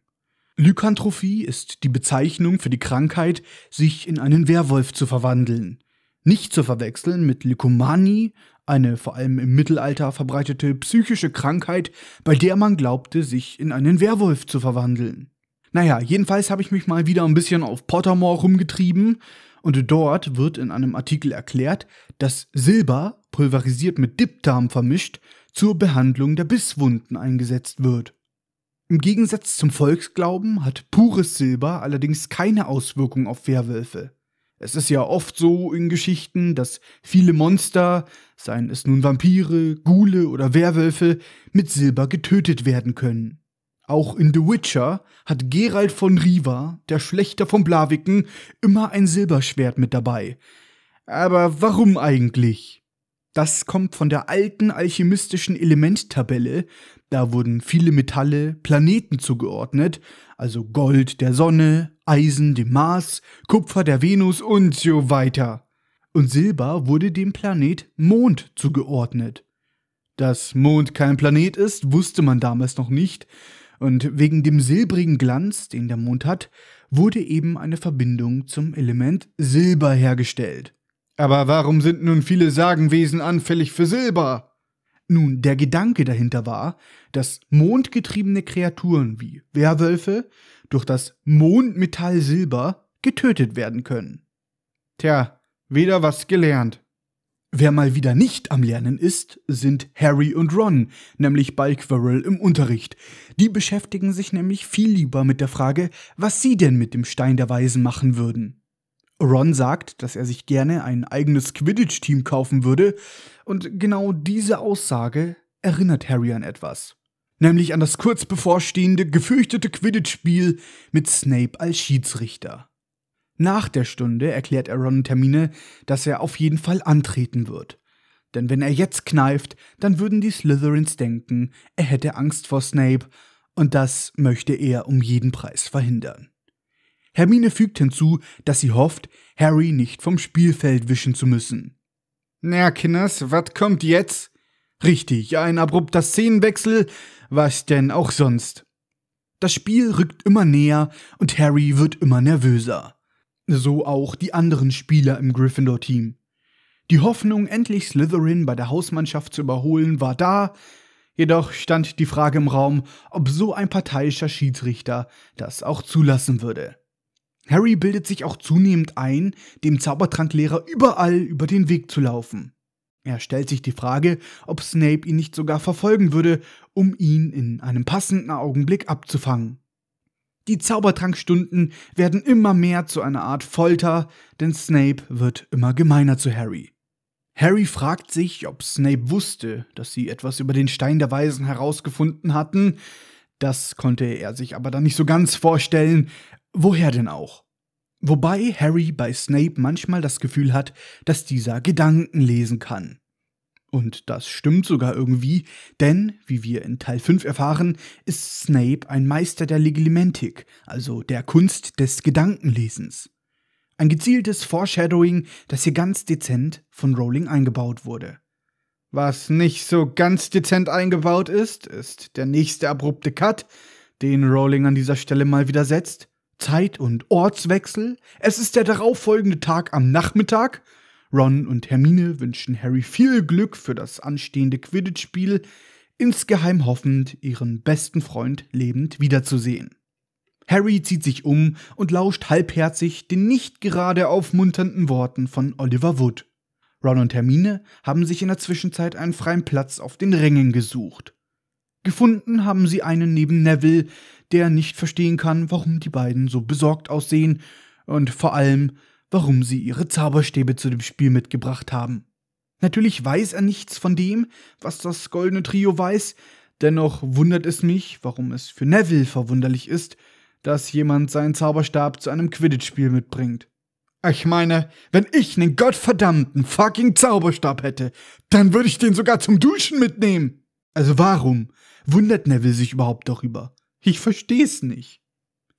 Lykantrophie ist die Bezeichnung für die Krankheit, sich in einen Werwolf zu verwandeln. Nicht zu verwechseln mit Lykomanie, eine vor allem im Mittelalter verbreitete psychische Krankheit, bei der man glaubte, sich in einen Werwolf zu verwandeln. Naja, jedenfalls habe ich mich mal wieder ein bisschen auf Pottermore rumgetrieben und dort wird in einem Artikel erklärt, dass Silber, pulverisiert mit Dipdarm vermischt, zur Behandlung der Bisswunden eingesetzt wird. Im Gegensatz zum Volksglauben hat pures Silber allerdings keine Auswirkung auf Werwölfe. Es ist ja oft so in Geschichten, dass viele Monster, seien es nun Vampire, Gule oder Werwölfe, mit Silber getötet werden können. Auch in The Witcher hat Gerald von Riva, der Schlechter von Blaviken, immer ein Silberschwert mit dabei. Aber warum eigentlich? Das kommt von der alten alchemistischen Elementtabelle. Da wurden viele Metalle Planeten zugeordnet, also Gold der Sonne, Eisen dem Mars, Kupfer der Venus und so weiter. Und Silber wurde dem Planet Mond zugeordnet. Dass Mond kein Planet ist, wusste man damals noch nicht, und wegen dem silbrigen Glanz, den der Mond hat, wurde eben eine Verbindung zum Element Silber hergestellt. Aber warum sind nun viele Sagenwesen anfällig für Silber? Nun, der Gedanke dahinter war, dass mondgetriebene Kreaturen wie Werwölfe durch das Mondmetall Silber getötet werden können. Tja, wieder was gelernt. Wer mal wieder nicht am Lernen ist, sind Harry und Ron, nämlich bei Quirrell im Unterricht. Die beschäftigen sich nämlich viel lieber mit der Frage, was sie denn mit dem Stein der Weisen machen würden. Ron sagt, dass er sich gerne ein eigenes Quidditch-Team kaufen würde, und genau diese Aussage erinnert Harry an etwas. Nämlich an das kurz bevorstehende, gefürchtete Quidditch-Spiel mit Snape als Schiedsrichter. Nach der Stunde erklärt er Ron Termine, dass er auf jeden Fall antreten wird. Denn wenn er jetzt kneift, dann würden die Slytherins denken, er hätte Angst vor Snape, und das möchte er um jeden Preis verhindern. Hermine fügt hinzu, dass sie hofft, Harry nicht vom Spielfeld wischen zu müssen. Na, Kinders, was kommt jetzt? Richtig, ein abrupter Szenenwechsel, was denn auch sonst. Das Spiel rückt immer näher und Harry wird immer nervöser. So auch die anderen Spieler im Gryffindor-Team. Die Hoffnung, endlich Slytherin bei der Hausmannschaft zu überholen, war da, jedoch stand die Frage im Raum, ob so ein parteiischer Schiedsrichter das auch zulassen würde. Harry bildet sich auch zunehmend ein, dem Zaubertranklehrer überall über den Weg zu laufen. Er stellt sich die Frage, ob Snape ihn nicht sogar verfolgen würde, um ihn in einem passenden Augenblick abzufangen. Die Zaubertrankstunden werden immer mehr zu einer Art Folter, denn Snape wird immer gemeiner zu Harry. Harry fragt sich, ob Snape wusste, dass sie etwas über den Stein der Weisen herausgefunden hatten. Das konnte er sich aber dann nicht so ganz vorstellen. Woher denn auch? Wobei Harry bei Snape manchmal das Gefühl hat, dass dieser Gedanken lesen kann. Und das stimmt sogar irgendwie, denn, wie wir in Teil 5 erfahren, ist Snape ein Meister der Legilimentik, also der Kunst des Gedankenlesens. Ein gezieltes Foreshadowing, das hier ganz dezent von Rowling eingebaut wurde. Was nicht so ganz dezent eingebaut ist, ist der nächste abrupte Cut, den Rowling an dieser Stelle mal wieder setzt. Zeit- und Ortswechsel. Es ist der darauffolgende Tag am Nachmittag Ron und Hermine wünschen Harry viel Glück für das anstehende Quidditch-Spiel, insgeheim hoffend, ihren besten Freund lebend wiederzusehen. Harry zieht sich um und lauscht halbherzig den nicht gerade aufmunternden Worten von Oliver Wood. Ron und Hermine haben sich in der Zwischenzeit einen freien Platz auf den Rängen gesucht. Gefunden haben sie einen neben Neville, der nicht verstehen kann, warum die beiden so besorgt aussehen und vor allem, warum sie ihre Zauberstäbe zu dem Spiel mitgebracht haben. Natürlich weiß er nichts von dem, was das goldene Trio weiß, dennoch wundert es mich, warum es für Neville verwunderlich ist, dass jemand seinen Zauberstab zu einem Quidditch-Spiel mitbringt. Ich meine, wenn ich einen gottverdammten fucking Zauberstab hätte, dann würde ich den sogar zum Duschen mitnehmen. Also warum wundert Neville sich überhaupt darüber? Ich versteh's nicht.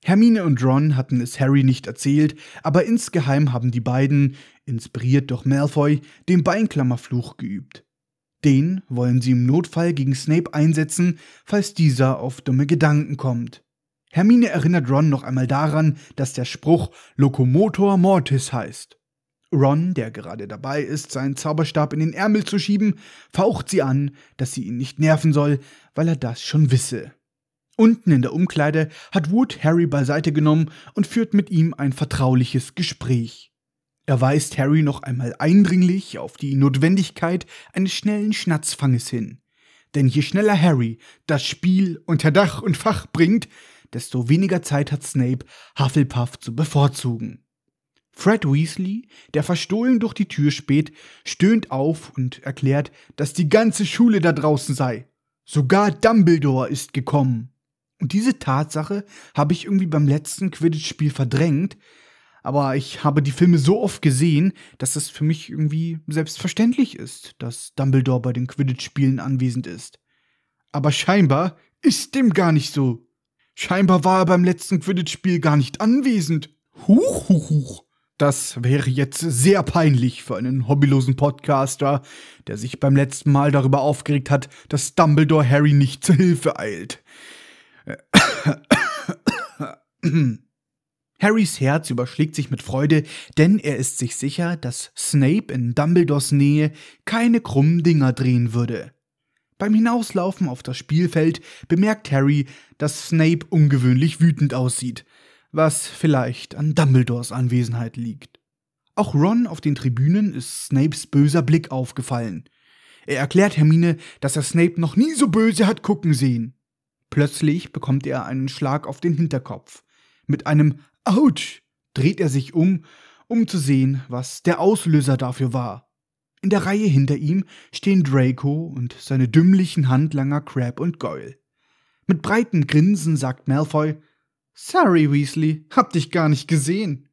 Hermine und Ron hatten es Harry nicht erzählt, aber insgeheim haben die beiden, inspiriert durch Malfoy, den Beinklammerfluch geübt. Den wollen sie im Notfall gegen Snape einsetzen, falls dieser auf dumme Gedanken kommt. Hermine erinnert Ron noch einmal daran, dass der Spruch Locomotor Mortis heißt. Ron, der gerade dabei ist, seinen Zauberstab in den Ärmel zu schieben, faucht sie an, dass sie ihn nicht nerven soll, weil er das schon wisse. Unten in der Umkleide hat Wood Harry beiseite genommen und führt mit ihm ein vertrauliches Gespräch. Er weist Harry noch einmal eindringlich auf die Notwendigkeit eines schnellen Schnatzfanges hin. Denn je schneller Harry das Spiel unter Dach und Fach bringt, desto weniger Zeit hat Snape, Hufflepuff zu bevorzugen. Fred Weasley, der verstohlen durch die Tür späht, stöhnt auf und erklärt, dass die ganze Schule da draußen sei. Sogar Dumbledore ist gekommen. Und diese Tatsache habe ich irgendwie beim letzten Quidditch-Spiel verdrängt, aber ich habe die Filme so oft gesehen, dass es für mich irgendwie selbstverständlich ist, dass Dumbledore bei den Quidditch-Spielen anwesend ist. Aber scheinbar ist dem gar nicht so. Scheinbar war er beim letzten Quidditch-Spiel gar nicht anwesend. Huch, huch, huch. Das wäre jetzt sehr peinlich für einen hobbylosen Podcaster, der sich beim letzten Mal darüber aufgeregt hat, dass Dumbledore Harry nicht zur Hilfe eilt. Äh, Harrys Herz überschlägt sich mit Freude, denn er ist sich sicher, dass Snape in Dumbledores Nähe keine krummen Dinger drehen würde. Beim Hinauslaufen auf das Spielfeld bemerkt Harry, dass Snape ungewöhnlich wütend aussieht, was vielleicht an Dumbledores Anwesenheit liegt. Auch Ron auf den Tribünen ist Snapes böser Blick aufgefallen. Er erklärt Hermine, dass er Snape noch nie so böse hat gucken sehen. Plötzlich bekommt er einen Schlag auf den Hinterkopf. Mit einem Autsch dreht er sich um, um zu sehen, was der Auslöser dafür war. In der Reihe hinter ihm stehen Draco und seine dümmlichen Handlanger Crab und Goyle. Mit breitem Grinsen sagt Malfoy, Sorry, Weasley, hab dich gar nicht gesehen.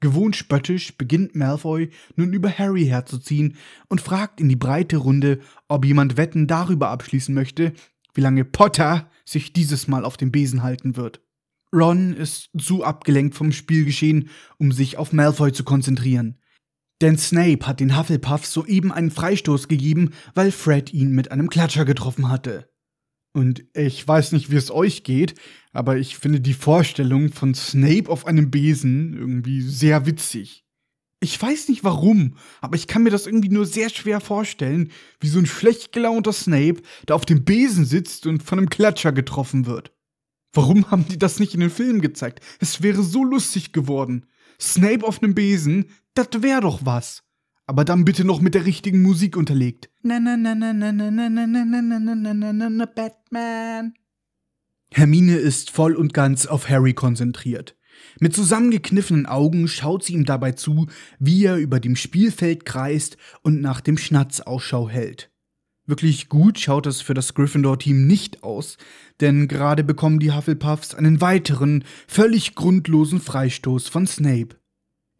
Gewohnt spöttisch beginnt Malfoy nun über Harry herzuziehen und fragt in die breite Runde, ob jemand Wetten darüber abschließen möchte, wie lange Potter sich dieses Mal auf dem Besen halten wird. Ron ist zu abgelenkt vom Spielgeschehen, um sich auf Malfoy zu konzentrieren. Denn Snape hat den Hufflepuff soeben einen Freistoß gegeben, weil Fred ihn mit einem Klatscher getroffen hatte. Und ich weiß nicht, wie es euch geht, aber ich finde die Vorstellung von Snape auf einem Besen irgendwie sehr witzig. Ich weiß nicht warum, aber ich kann mir das irgendwie nur sehr schwer vorstellen, wie so ein schlecht gelaunter Snape da auf dem Besen sitzt und von einem Klatscher getroffen wird. Warum haben die das nicht in den Filmen gezeigt? Es wäre so lustig geworden. Snape auf einem Besen, das wäre doch was. Aber dann bitte noch mit der richtigen Musik unterlegt. Na na na na na na na na na na na na na na na na Batman. Hermine ist voll und ganz auf Harry konzentriert. Mit zusammengekniffenen Augen schaut sie ihm dabei zu, wie er über dem Spielfeld kreist und nach dem Schnatz Ausschau hält. Wirklich gut schaut es für das Gryffindor-Team nicht aus, denn gerade bekommen die Hufflepuffs einen weiteren, völlig grundlosen Freistoß von Snape.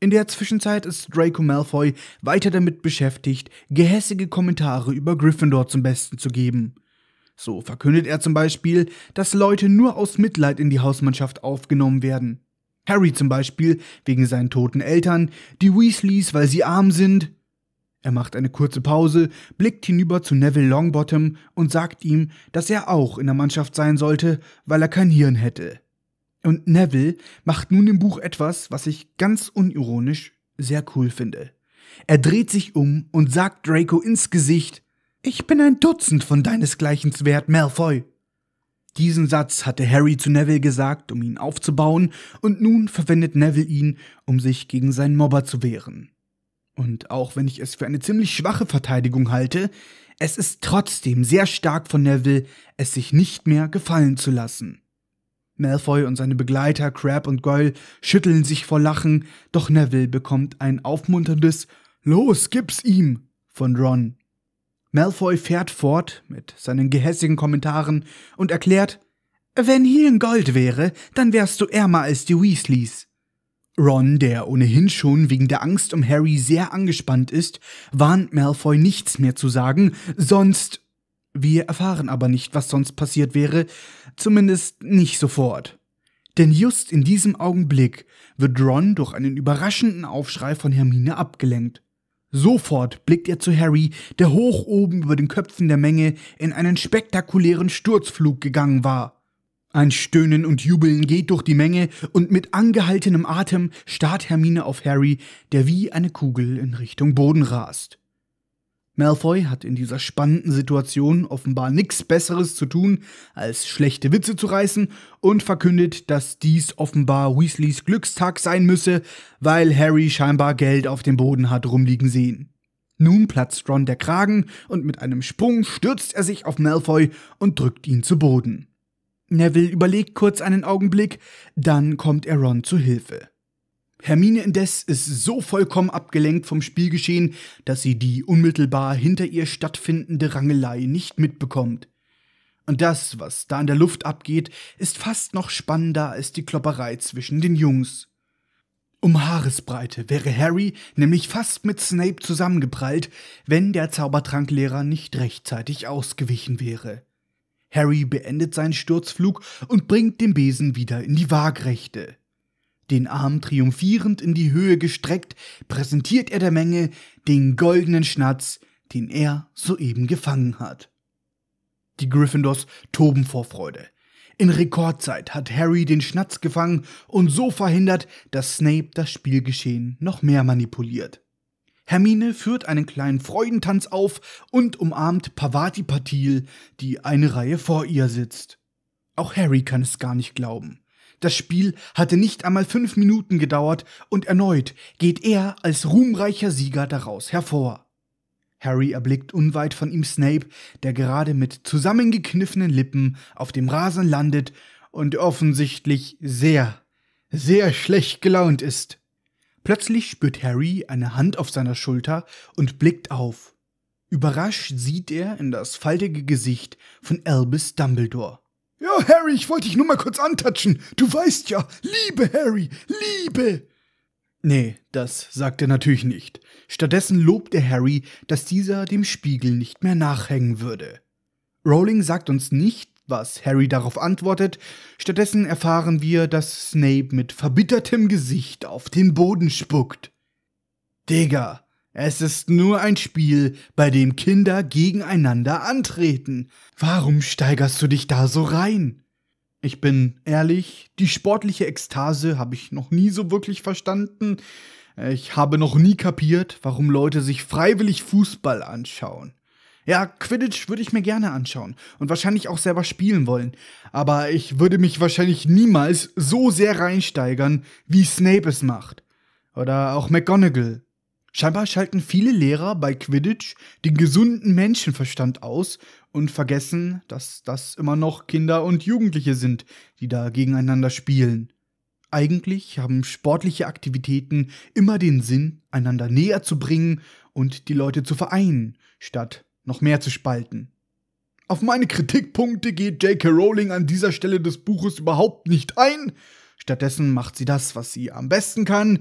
In der Zwischenzeit ist Draco Malfoy weiter damit beschäftigt, gehässige Kommentare über Gryffindor zum Besten zu geben. So verkündet er zum Beispiel, dass Leute nur aus Mitleid in die Hausmannschaft aufgenommen werden. Harry zum Beispiel wegen seinen toten Eltern, die Weasleys, weil sie arm sind. Er macht eine kurze Pause, blickt hinüber zu Neville Longbottom und sagt ihm, dass er auch in der Mannschaft sein sollte, weil er kein Hirn hätte. Und Neville macht nun im Buch etwas, was ich ganz unironisch sehr cool finde. Er dreht sich um und sagt Draco ins Gesicht, ich bin ein Dutzend von deinesgleichen wert, Malfoy. Diesen Satz hatte Harry zu Neville gesagt, um ihn aufzubauen, und nun verwendet Neville ihn, um sich gegen seinen Mobber zu wehren. Und auch wenn ich es für eine ziemlich schwache Verteidigung halte, es ist trotzdem sehr stark von Neville, es sich nicht mehr gefallen zu lassen. Malfoy und seine Begleiter Crab und Goyle schütteln sich vor Lachen, doch Neville bekommt ein aufmunterndes Los, gib's ihm von Ron. Malfoy fährt fort mit seinen gehässigen Kommentaren und erklärt, wenn hier ein Gold wäre, dann wärst du ärmer als die Weasleys. Ron, der ohnehin schon wegen der Angst um Harry sehr angespannt ist, warnt Malfoy nichts mehr zu sagen, sonst. Wir erfahren aber nicht, was sonst passiert wäre, zumindest nicht sofort. Denn just in diesem Augenblick wird Ron durch einen überraschenden Aufschrei von Hermine abgelenkt. Sofort blickt er zu Harry, der hoch oben über den Köpfen der Menge in einen spektakulären Sturzflug gegangen war. Ein Stöhnen und Jubeln geht durch die Menge und mit angehaltenem Atem starrt Hermine auf Harry, der wie eine Kugel in Richtung Boden rast. Malfoy hat in dieser spannenden Situation offenbar nichts Besseres zu tun, als schlechte Witze zu reißen und verkündet, dass dies offenbar Weasleys Glückstag sein müsse, weil Harry scheinbar Geld auf dem Boden hat rumliegen sehen. Nun platzt Ron der Kragen und mit einem Sprung stürzt er sich auf Malfoy und drückt ihn zu Boden. Neville überlegt kurz einen Augenblick, dann kommt er Ron zu Hilfe. Hermine indes ist so vollkommen abgelenkt vom Spielgeschehen, dass sie die unmittelbar hinter ihr stattfindende Rangelei nicht mitbekommt. Und das, was da in der Luft abgeht, ist fast noch spannender als die Klopperei zwischen den Jungs. Um Haaresbreite wäre Harry nämlich fast mit Snape zusammengeprallt, wenn der Zaubertranklehrer nicht rechtzeitig ausgewichen wäre. Harry beendet seinen Sturzflug und bringt den Besen wieder in die Waagrechte. Den Arm triumphierend in die Höhe gestreckt, präsentiert er der Menge den goldenen Schnatz, den er soeben gefangen hat. Die Gryffindors toben vor Freude. In Rekordzeit hat Harry den Schnatz gefangen und so verhindert, dass Snape das Spielgeschehen noch mehr manipuliert. Hermine führt einen kleinen Freudentanz auf und umarmt Pavati Patil, die eine Reihe vor ihr sitzt. Auch Harry kann es gar nicht glauben. Das Spiel hatte nicht einmal fünf Minuten gedauert und erneut geht er als ruhmreicher Sieger daraus hervor. Harry erblickt unweit von ihm Snape, der gerade mit zusammengekniffenen Lippen auf dem Rasen landet und offensichtlich sehr, sehr schlecht gelaunt ist. Plötzlich spürt Harry eine Hand auf seiner Schulter und blickt auf. Überrascht sieht er in das faltige Gesicht von Albus Dumbledore. Ja, Harry, ich wollte dich nur mal kurz antatschen. Du weißt ja, Liebe, Harry, Liebe. Nee, das sagt er natürlich nicht. Stattdessen lobt er Harry, dass dieser dem Spiegel nicht mehr nachhängen würde. Rowling sagt uns nicht, was Harry darauf antwortet. Stattdessen erfahren wir, dass Snape mit verbittertem Gesicht auf den Boden spuckt. Digga, es ist nur ein Spiel, bei dem Kinder gegeneinander antreten. Warum steigerst du dich da so rein? Ich bin ehrlich, die sportliche Ekstase habe ich noch nie so wirklich verstanden. Ich habe noch nie kapiert, warum Leute sich freiwillig Fußball anschauen. Ja, Quidditch würde ich mir gerne anschauen und wahrscheinlich auch selber spielen wollen. Aber ich würde mich wahrscheinlich niemals so sehr reinsteigern, wie Snape es macht. Oder auch McGonagall Scheinbar schalten viele Lehrer bei Quidditch den gesunden Menschenverstand aus und vergessen, dass das immer noch Kinder und Jugendliche sind, die da gegeneinander spielen. Eigentlich haben sportliche Aktivitäten immer den Sinn, einander näher zu bringen und die Leute zu vereinen, statt noch mehr zu spalten. Auf meine Kritikpunkte geht J.K. Rowling an dieser Stelle des Buches überhaupt nicht ein Stattdessen macht sie das, was sie am besten kann,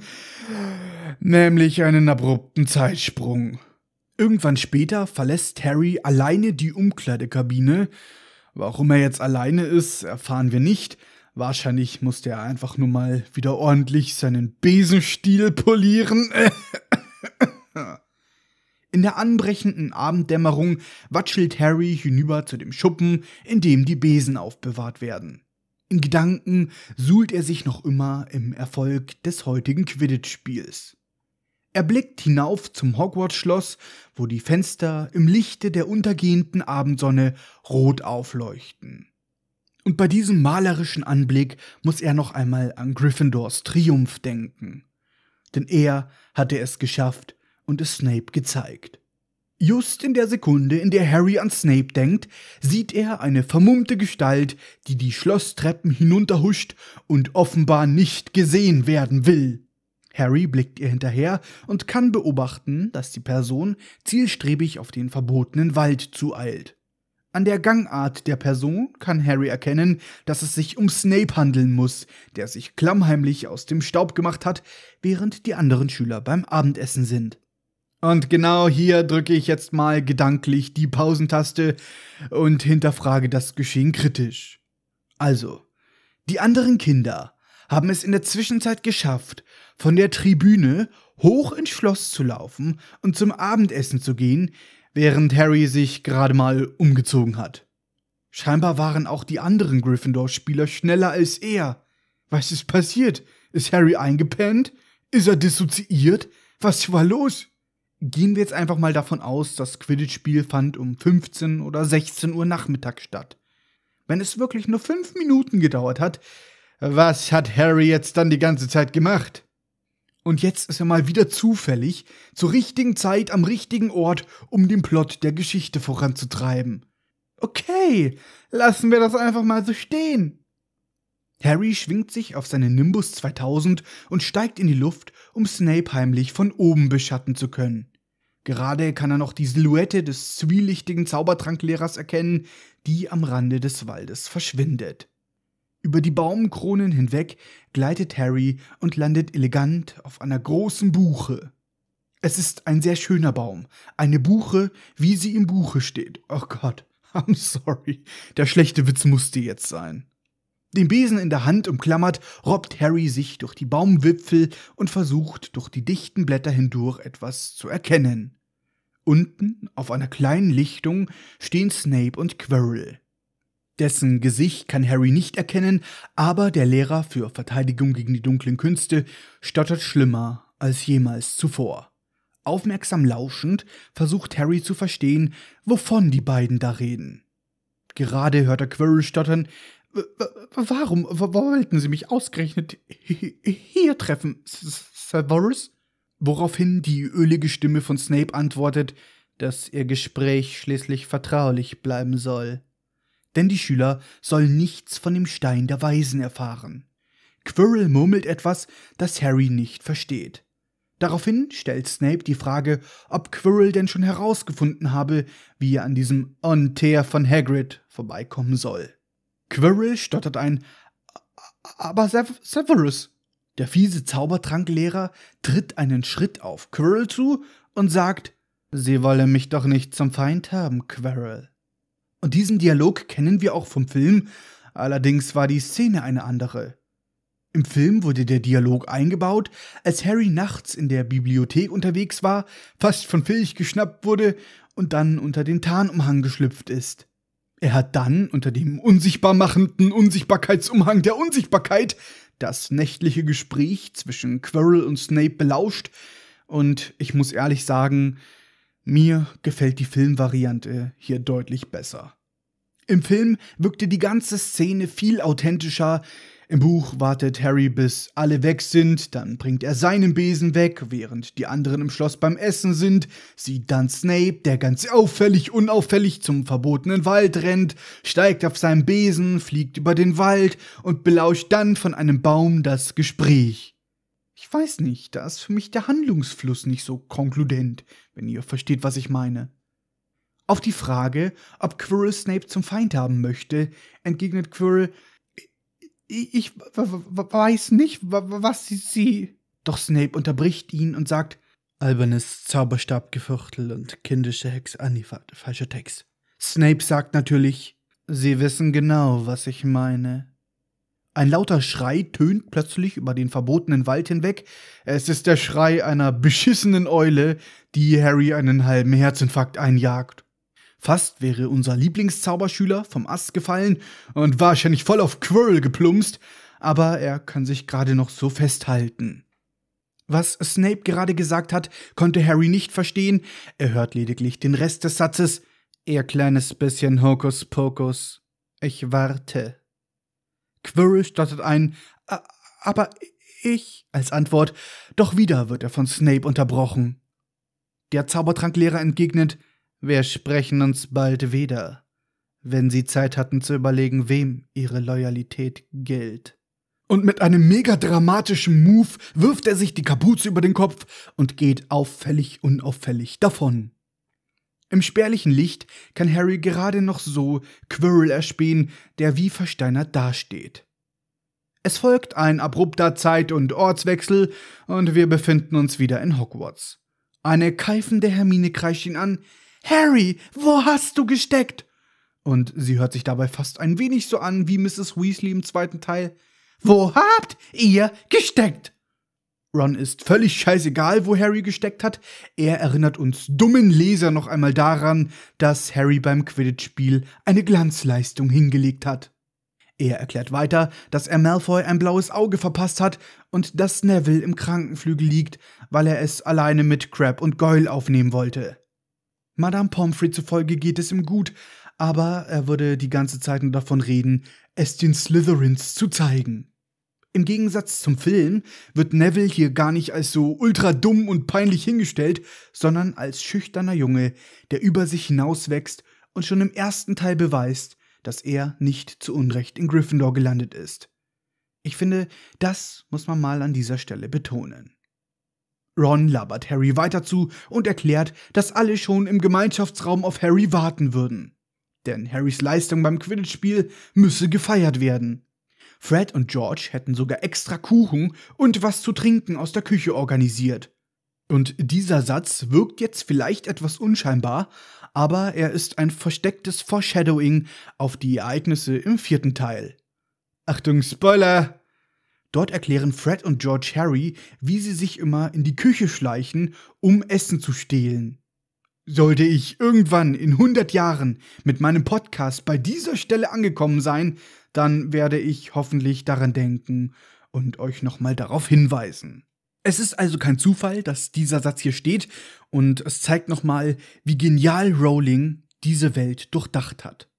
nämlich einen abrupten Zeitsprung. Irgendwann später verlässt Harry alleine die Umkleidekabine. Warum er jetzt alleine ist, erfahren wir nicht. Wahrscheinlich musste er einfach nur mal wieder ordentlich seinen Besenstiel polieren. In der anbrechenden Abenddämmerung watschelt Harry hinüber zu dem Schuppen, in dem die Besen aufbewahrt werden. In Gedanken suhlt er sich noch immer im Erfolg des heutigen Quidditch-Spiels. Er blickt hinauf zum Hogwarts-Schloss, wo die Fenster im Lichte der untergehenden Abendsonne rot aufleuchten. Und bei diesem malerischen Anblick muss er noch einmal an Gryffindors Triumph denken. Denn er hatte es geschafft und es Snape gezeigt. Just in der Sekunde, in der Harry an Snape denkt, sieht er eine vermummte Gestalt, die die Schlosstreppen hinunterhuscht und offenbar nicht gesehen werden will. Harry blickt ihr hinterher und kann beobachten, dass die Person zielstrebig auf den verbotenen Wald zueilt. An der Gangart der Person kann Harry erkennen, dass es sich um Snape handeln muss, der sich klammheimlich aus dem Staub gemacht hat, während die anderen Schüler beim Abendessen sind. Und genau hier drücke ich jetzt mal gedanklich die Pausentaste und hinterfrage das Geschehen kritisch. Also, die anderen Kinder haben es in der Zwischenzeit geschafft, von der Tribüne hoch ins Schloss zu laufen und zum Abendessen zu gehen, während Harry sich gerade mal umgezogen hat. Scheinbar waren auch die anderen Gryffindor-Spieler schneller als er. Was ist passiert? Ist Harry eingepennt? Ist er dissoziiert? Was war los? Gehen wir jetzt einfach mal davon aus, das Quidditch-Spiel fand um 15 oder 16 Uhr Nachmittag statt. Wenn es wirklich nur fünf Minuten gedauert hat, was hat Harry jetzt dann die ganze Zeit gemacht? Und jetzt ist er mal wieder zufällig zur richtigen Zeit am richtigen Ort, um den Plot der Geschichte voranzutreiben. Okay, lassen wir das einfach mal so stehen. Harry schwingt sich auf seinen Nimbus 2000 und steigt in die Luft, um Snape heimlich von oben beschatten zu können. Gerade kann er noch die Silhouette des zwielichtigen Zaubertranklehrers erkennen, die am Rande des Waldes verschwindet. Über die Baumkronen hinweg gleitet Harry und landet elegant auf einer großen Buche. Es ist ein sehr schöner Baum, eine Buche, wie sie im Buche steht. Oh Gott, I'm sorry, der schlechte Witz musste jetzt sein. Den Besen in der Hand umklammert, robbt Harry sich durch die Baumwipfel und versucht, durch die dichten Blätter hindurch etwas zu erkennen. Unten, auf einer kleinen Lichtung, stehen Snape und Quirrell. Dessen Gesicht kann Harry nicht erkennen, aber der Lehrer für Verteidigung gegen die dunklen Künste stottert schlimmer als jemals zuvor. Aufmerksam lauschend versucht Harry zu verstehen, wovon die beiden da reden. Gerade hört er Quirrell stottern, Warum wollten Sie mich ausgerechnet hier treffen, Severus? Woraufhin die ölige Stimme von Snape antwortet, dass ihr Gespräch schließlich vertraulich bleiben soll. Denn die Schüler sollen nichts von dem Stein der Weisen erfahren. Quirrell murmelt etwas, das Harry nicht versteht. Daraufhin stellt Snape die Frage, ob Quirrell denn schon herausgefunden habe, wie er an diesem On-Tear von Hagrid vorbeikommen soll. Quirrell stottert ein Aber Severus. Der fiese Zaubertranklehrer tritt einen Schritt auf Quirrell zu und sagt Sie wollen mich doch nicht zum Feind haben, Quirrell. Und diesen Dialog kennen wir auch vom Film, allerdings war die Szene eine andere. Im Film wurde der Dialog eingebaut, als Harry nachts in der Bibliothek unterwegs war, fast von Filch geschnappt wurde und dann unter den Tarnumhang geschlüpft ist. Er hat dann unter dem unsichtbar machenden Unsichtbarkeitsumhang der Unsichtbarkeit das nächtliche Gespräch zwischen Quirrell und Snape belauscht und ich muss ehrlich sagen, mir gefällt die Filmvariante hier deutlich besser. Im Film wirkte die ganze Szene viel authentischer, im Buch wartet Harry, bis alle weg sind, dann bringt er seinen Besen weg, während die anderen im Schloss beim Essen sind, sieht dann Snape, der ganz auffällig unauffällig zum verbotenen Wald rennt, steigt auf seinen Besen, fliegt über den Wald und belauscht dann von einem Baum das Gespräch. Ich weiß nicht, da ist für mich der Handlungsfluss nicht so konkludent, wenn ihr versteht, was ich meine. Auf die Frage, ob Quirrell Snape zum Feind haben möchte, entgegnet Quirrell, ich weiß nicht, was sie. Doch Snape unterbricht ihn und sagt: Albernes Zauberstabgeviertel und kindische Hex Anifat, ah, falscher Text. Snape sagt natürlich: Sie wissen genau, was ich meine. Ein lauter Schrei tönt plötzlich über den verbotenen Wald hinweg. Es ist der Schrei einer beschissenen Eule, die Harry einen halben Herzinfarkt einjagt. Fast wäre unser Lieblingszauberschüler vom Ast gefallen und wahrscheinlich voll auf Quirrell geplumpst, aber er kann sich gerade noch so festhalten. Was Snape gerade gesagt hat, konnte Harry nicht verstehen. Er hört lediglich den Rest des Satzes. Ihr kleines bisschen Hokuspokus. Ich warte. Quirrell stattet ein, aber ich als Antwort, doch wieder wird er von Snape unterbrochen. Der Zaubertranklehrer entgegnet, wir sprechen uns bald wieder, wenn Sie Zeit hatten zu überlegen, wem Ihre Loyalität gilt. Und mit einem mega dramatischen Move wirft er sich die Kapuze über den Kopf und geht auffällig unauffällig davon. Im spärlichen Licht kann Harry gerade noch so Quirrell erspähen, der wie versteinert dasteht. Es folgt ein abrupter Zeit- und Ortswechsel und wir befinden uns wieder in Hogwarts. Eine keifende Hermine kreischt ihn an, Harry, wo hast du gesteckt? Und sie hört sich dabei fast ein wenig so an wie Mrs. Weasley im zweiten Teil. Wo habt ihr gesteckt? Ron ist völlig scheißegal, wo Harry gesteckt hat. Er erinnert uns dummen Leser noch einmal daran, dass Harry beim Quidditch-Spiel eine Glanzleistung hingelegt hat. Er erklärt weiter, dass er Malfoy ein blaues Auge verpasst hat und dass Neville im Krankenflügel liegt, weil er es alleine mit Crab und Goyle aufnehmen wollte. Madame Pomfrey zufolge geht es ihm gut, aber er würde die ganze Zeit nur davon reden, es den Slytherins zu zeigen. Im Gegensatz zum Film wird Neville hier gar nicht als so ultra dumm und peinlich hingestellt, sondern als schüchterner Junge, der über sich hinauswächst und schon im ersten Teil beweist, dass er nicht zu Unrecht in Gryffindor gelandet ist. Ich finde, das muss man mal an dieser Stelle betonen. Ron labert Harry weiter zu und erklärt, dass alle schon im Gemeinschaftsraum auf Harry warten würden. Denn Harrys Leistung beim Quidditch-Spiel müsse gefeiert werden. Fred und George hätten sogar extra Kuchen und was zu trinken aus der Küche organisiert. Und dieser Satz wirkt jetzt vielleicht etwas unscheinbar, aber er ist ein verstecktes Foreshadowing auf die Ereignisse im vierten Teil. Achtung, Spoiler! Dort erklären Fred und George Harry, wie sie sich immer in die Küche schleichen, um Essen zu stehlen. Sollte ich irgendwann in 100 Jahren mit meinem Podcast bei dieser Stelle angekommen sein, dann werde ich hoffentlich daran denken und euch nochmal darauf hinweisen. Es ist also kein Zufall, dass dieser Satz hier steht und es zeigt nochmal, wie genial Rowling diese Welt durchdacht hat.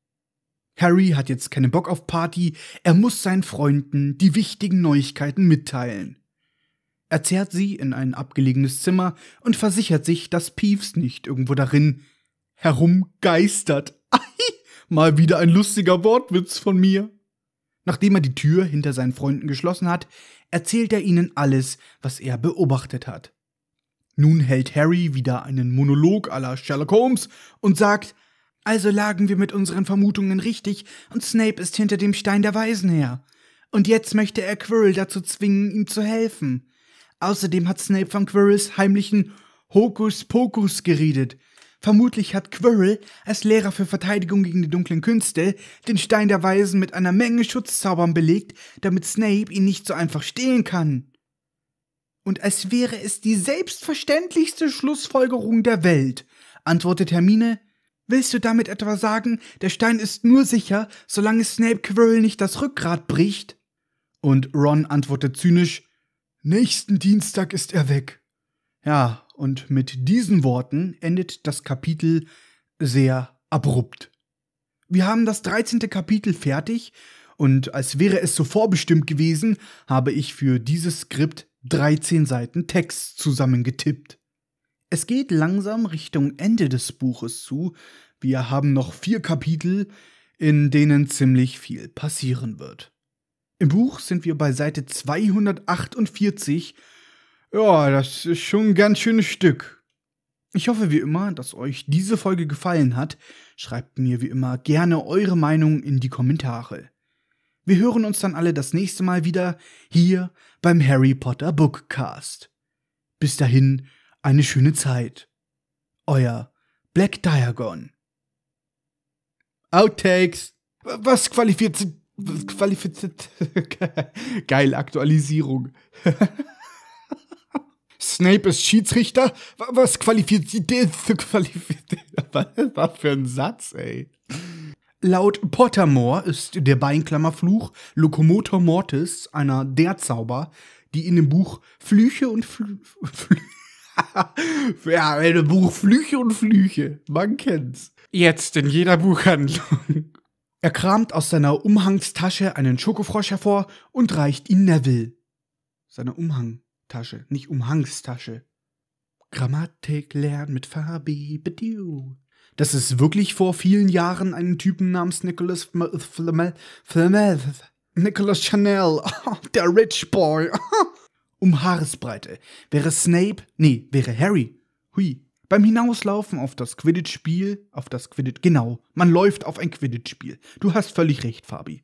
Harry hat jetzt keinen Bock auf Party, er muss seinen Freunden die wichtigen Neuigkeiten mitteilen. Er zerrt sie in ein abgelegenes Zimmer und versichert sich, dass Peeves nicht irgendwo darin herumgeistert. Ai, mal wieder ein lustiger Wortwitz von mir. Nachdem er die Tür hinter seinen Freunden geschlossen hat, erzählt er ihnen alles, was er beobachtet hat. Nun hält Harry wieder einen Monolog aller Sherlock Holmes und sagt, also lagen wir mit unseren Vermutungen richtig und Snape ist hinter dem Stein der Weisen her. Und jetzt möchte er Quirrell dazu zwingen, ihm zu helfen. Außerdem hat Snape von Quirrells heimlichen Hokuspokus geredet. Vermutlich hat Quirrell als Lehrer für Verteidigung gegen die dunklen Künste den Stein der Weisen mit einer Menge Schutzzaubern belegt, damit Snape ihn nicht so einfach stehlen kann. Und als wäre es die selbstverständlichste Schlussfolgerung der Welt, antwortet Hermine, Willst du damit etwa sagen, der Stein ist nur sicher, solange Snape Quirrell nicht das Rückgrat bricht? Und Ron antwortet zynisch, Nächsten Dienstag ist er weg. Ja, und mit diesen Worten endet das Kapitel sehr abrupt. Wir haben das 13. Kapitel fertig und als wäre es so vorbestimmt gewesen, habe ich für dieses Skript 13 Seiten Text zusammengetippt. Es geht langsam Richtung Ende des Buches zu. Wir haben noch vier Kapitel, in denen ziemlich viel passieren wird. Im Buch sind wir bei Seite 248. Ja, das ist schon ein ganz schönes Stück. Ich hoffe wie immer, dass euch diese Folge gefallen hat. Schreibt mir wie immer gerne eure Meinung in die Kommentare. Wir hören uns dann alle das nächste Mal wieder hier beim Harry Potter Bookcast. Bis dahin, eine schöne Zeit. Euer Black Diagon. Outtakes. Was qualifiziert. Qualifiziert. Geil, Aktualisierung. Snape ist Schiedsrichter. Was qualifiziert. was für ein Satz, ey. Laut Pottermore ist der Beinklammerfluch Locomotor Mortis einer der Zauber, die in dem Buch Flüche und Flüche. ja, ein Buch Flüche und Flüche. Man kennt's. Jetzt in jeder Buchhandlung. Er kramt aus seiner Umhangstasche einen Schokofrosch hervor und reicht ihn Neville. Seine Umhangtasche, nicht Umhangstasche. Grammatik lernen mit Fabi Bediu. Dass es wirklich vor vielen Jahren einen Typen namens Nicholas Flamel, Nicholas Chanel, der Rich Boy, um Haaresbreite. Wäre Snape, nee, wäre Harry, hui, beim Hinauslaufen auf das Quidditch-Spiel, auf das Quidditch, genau, man läuft auf ein Quidditch-Spiel. Du hast völlig recht, Fabi.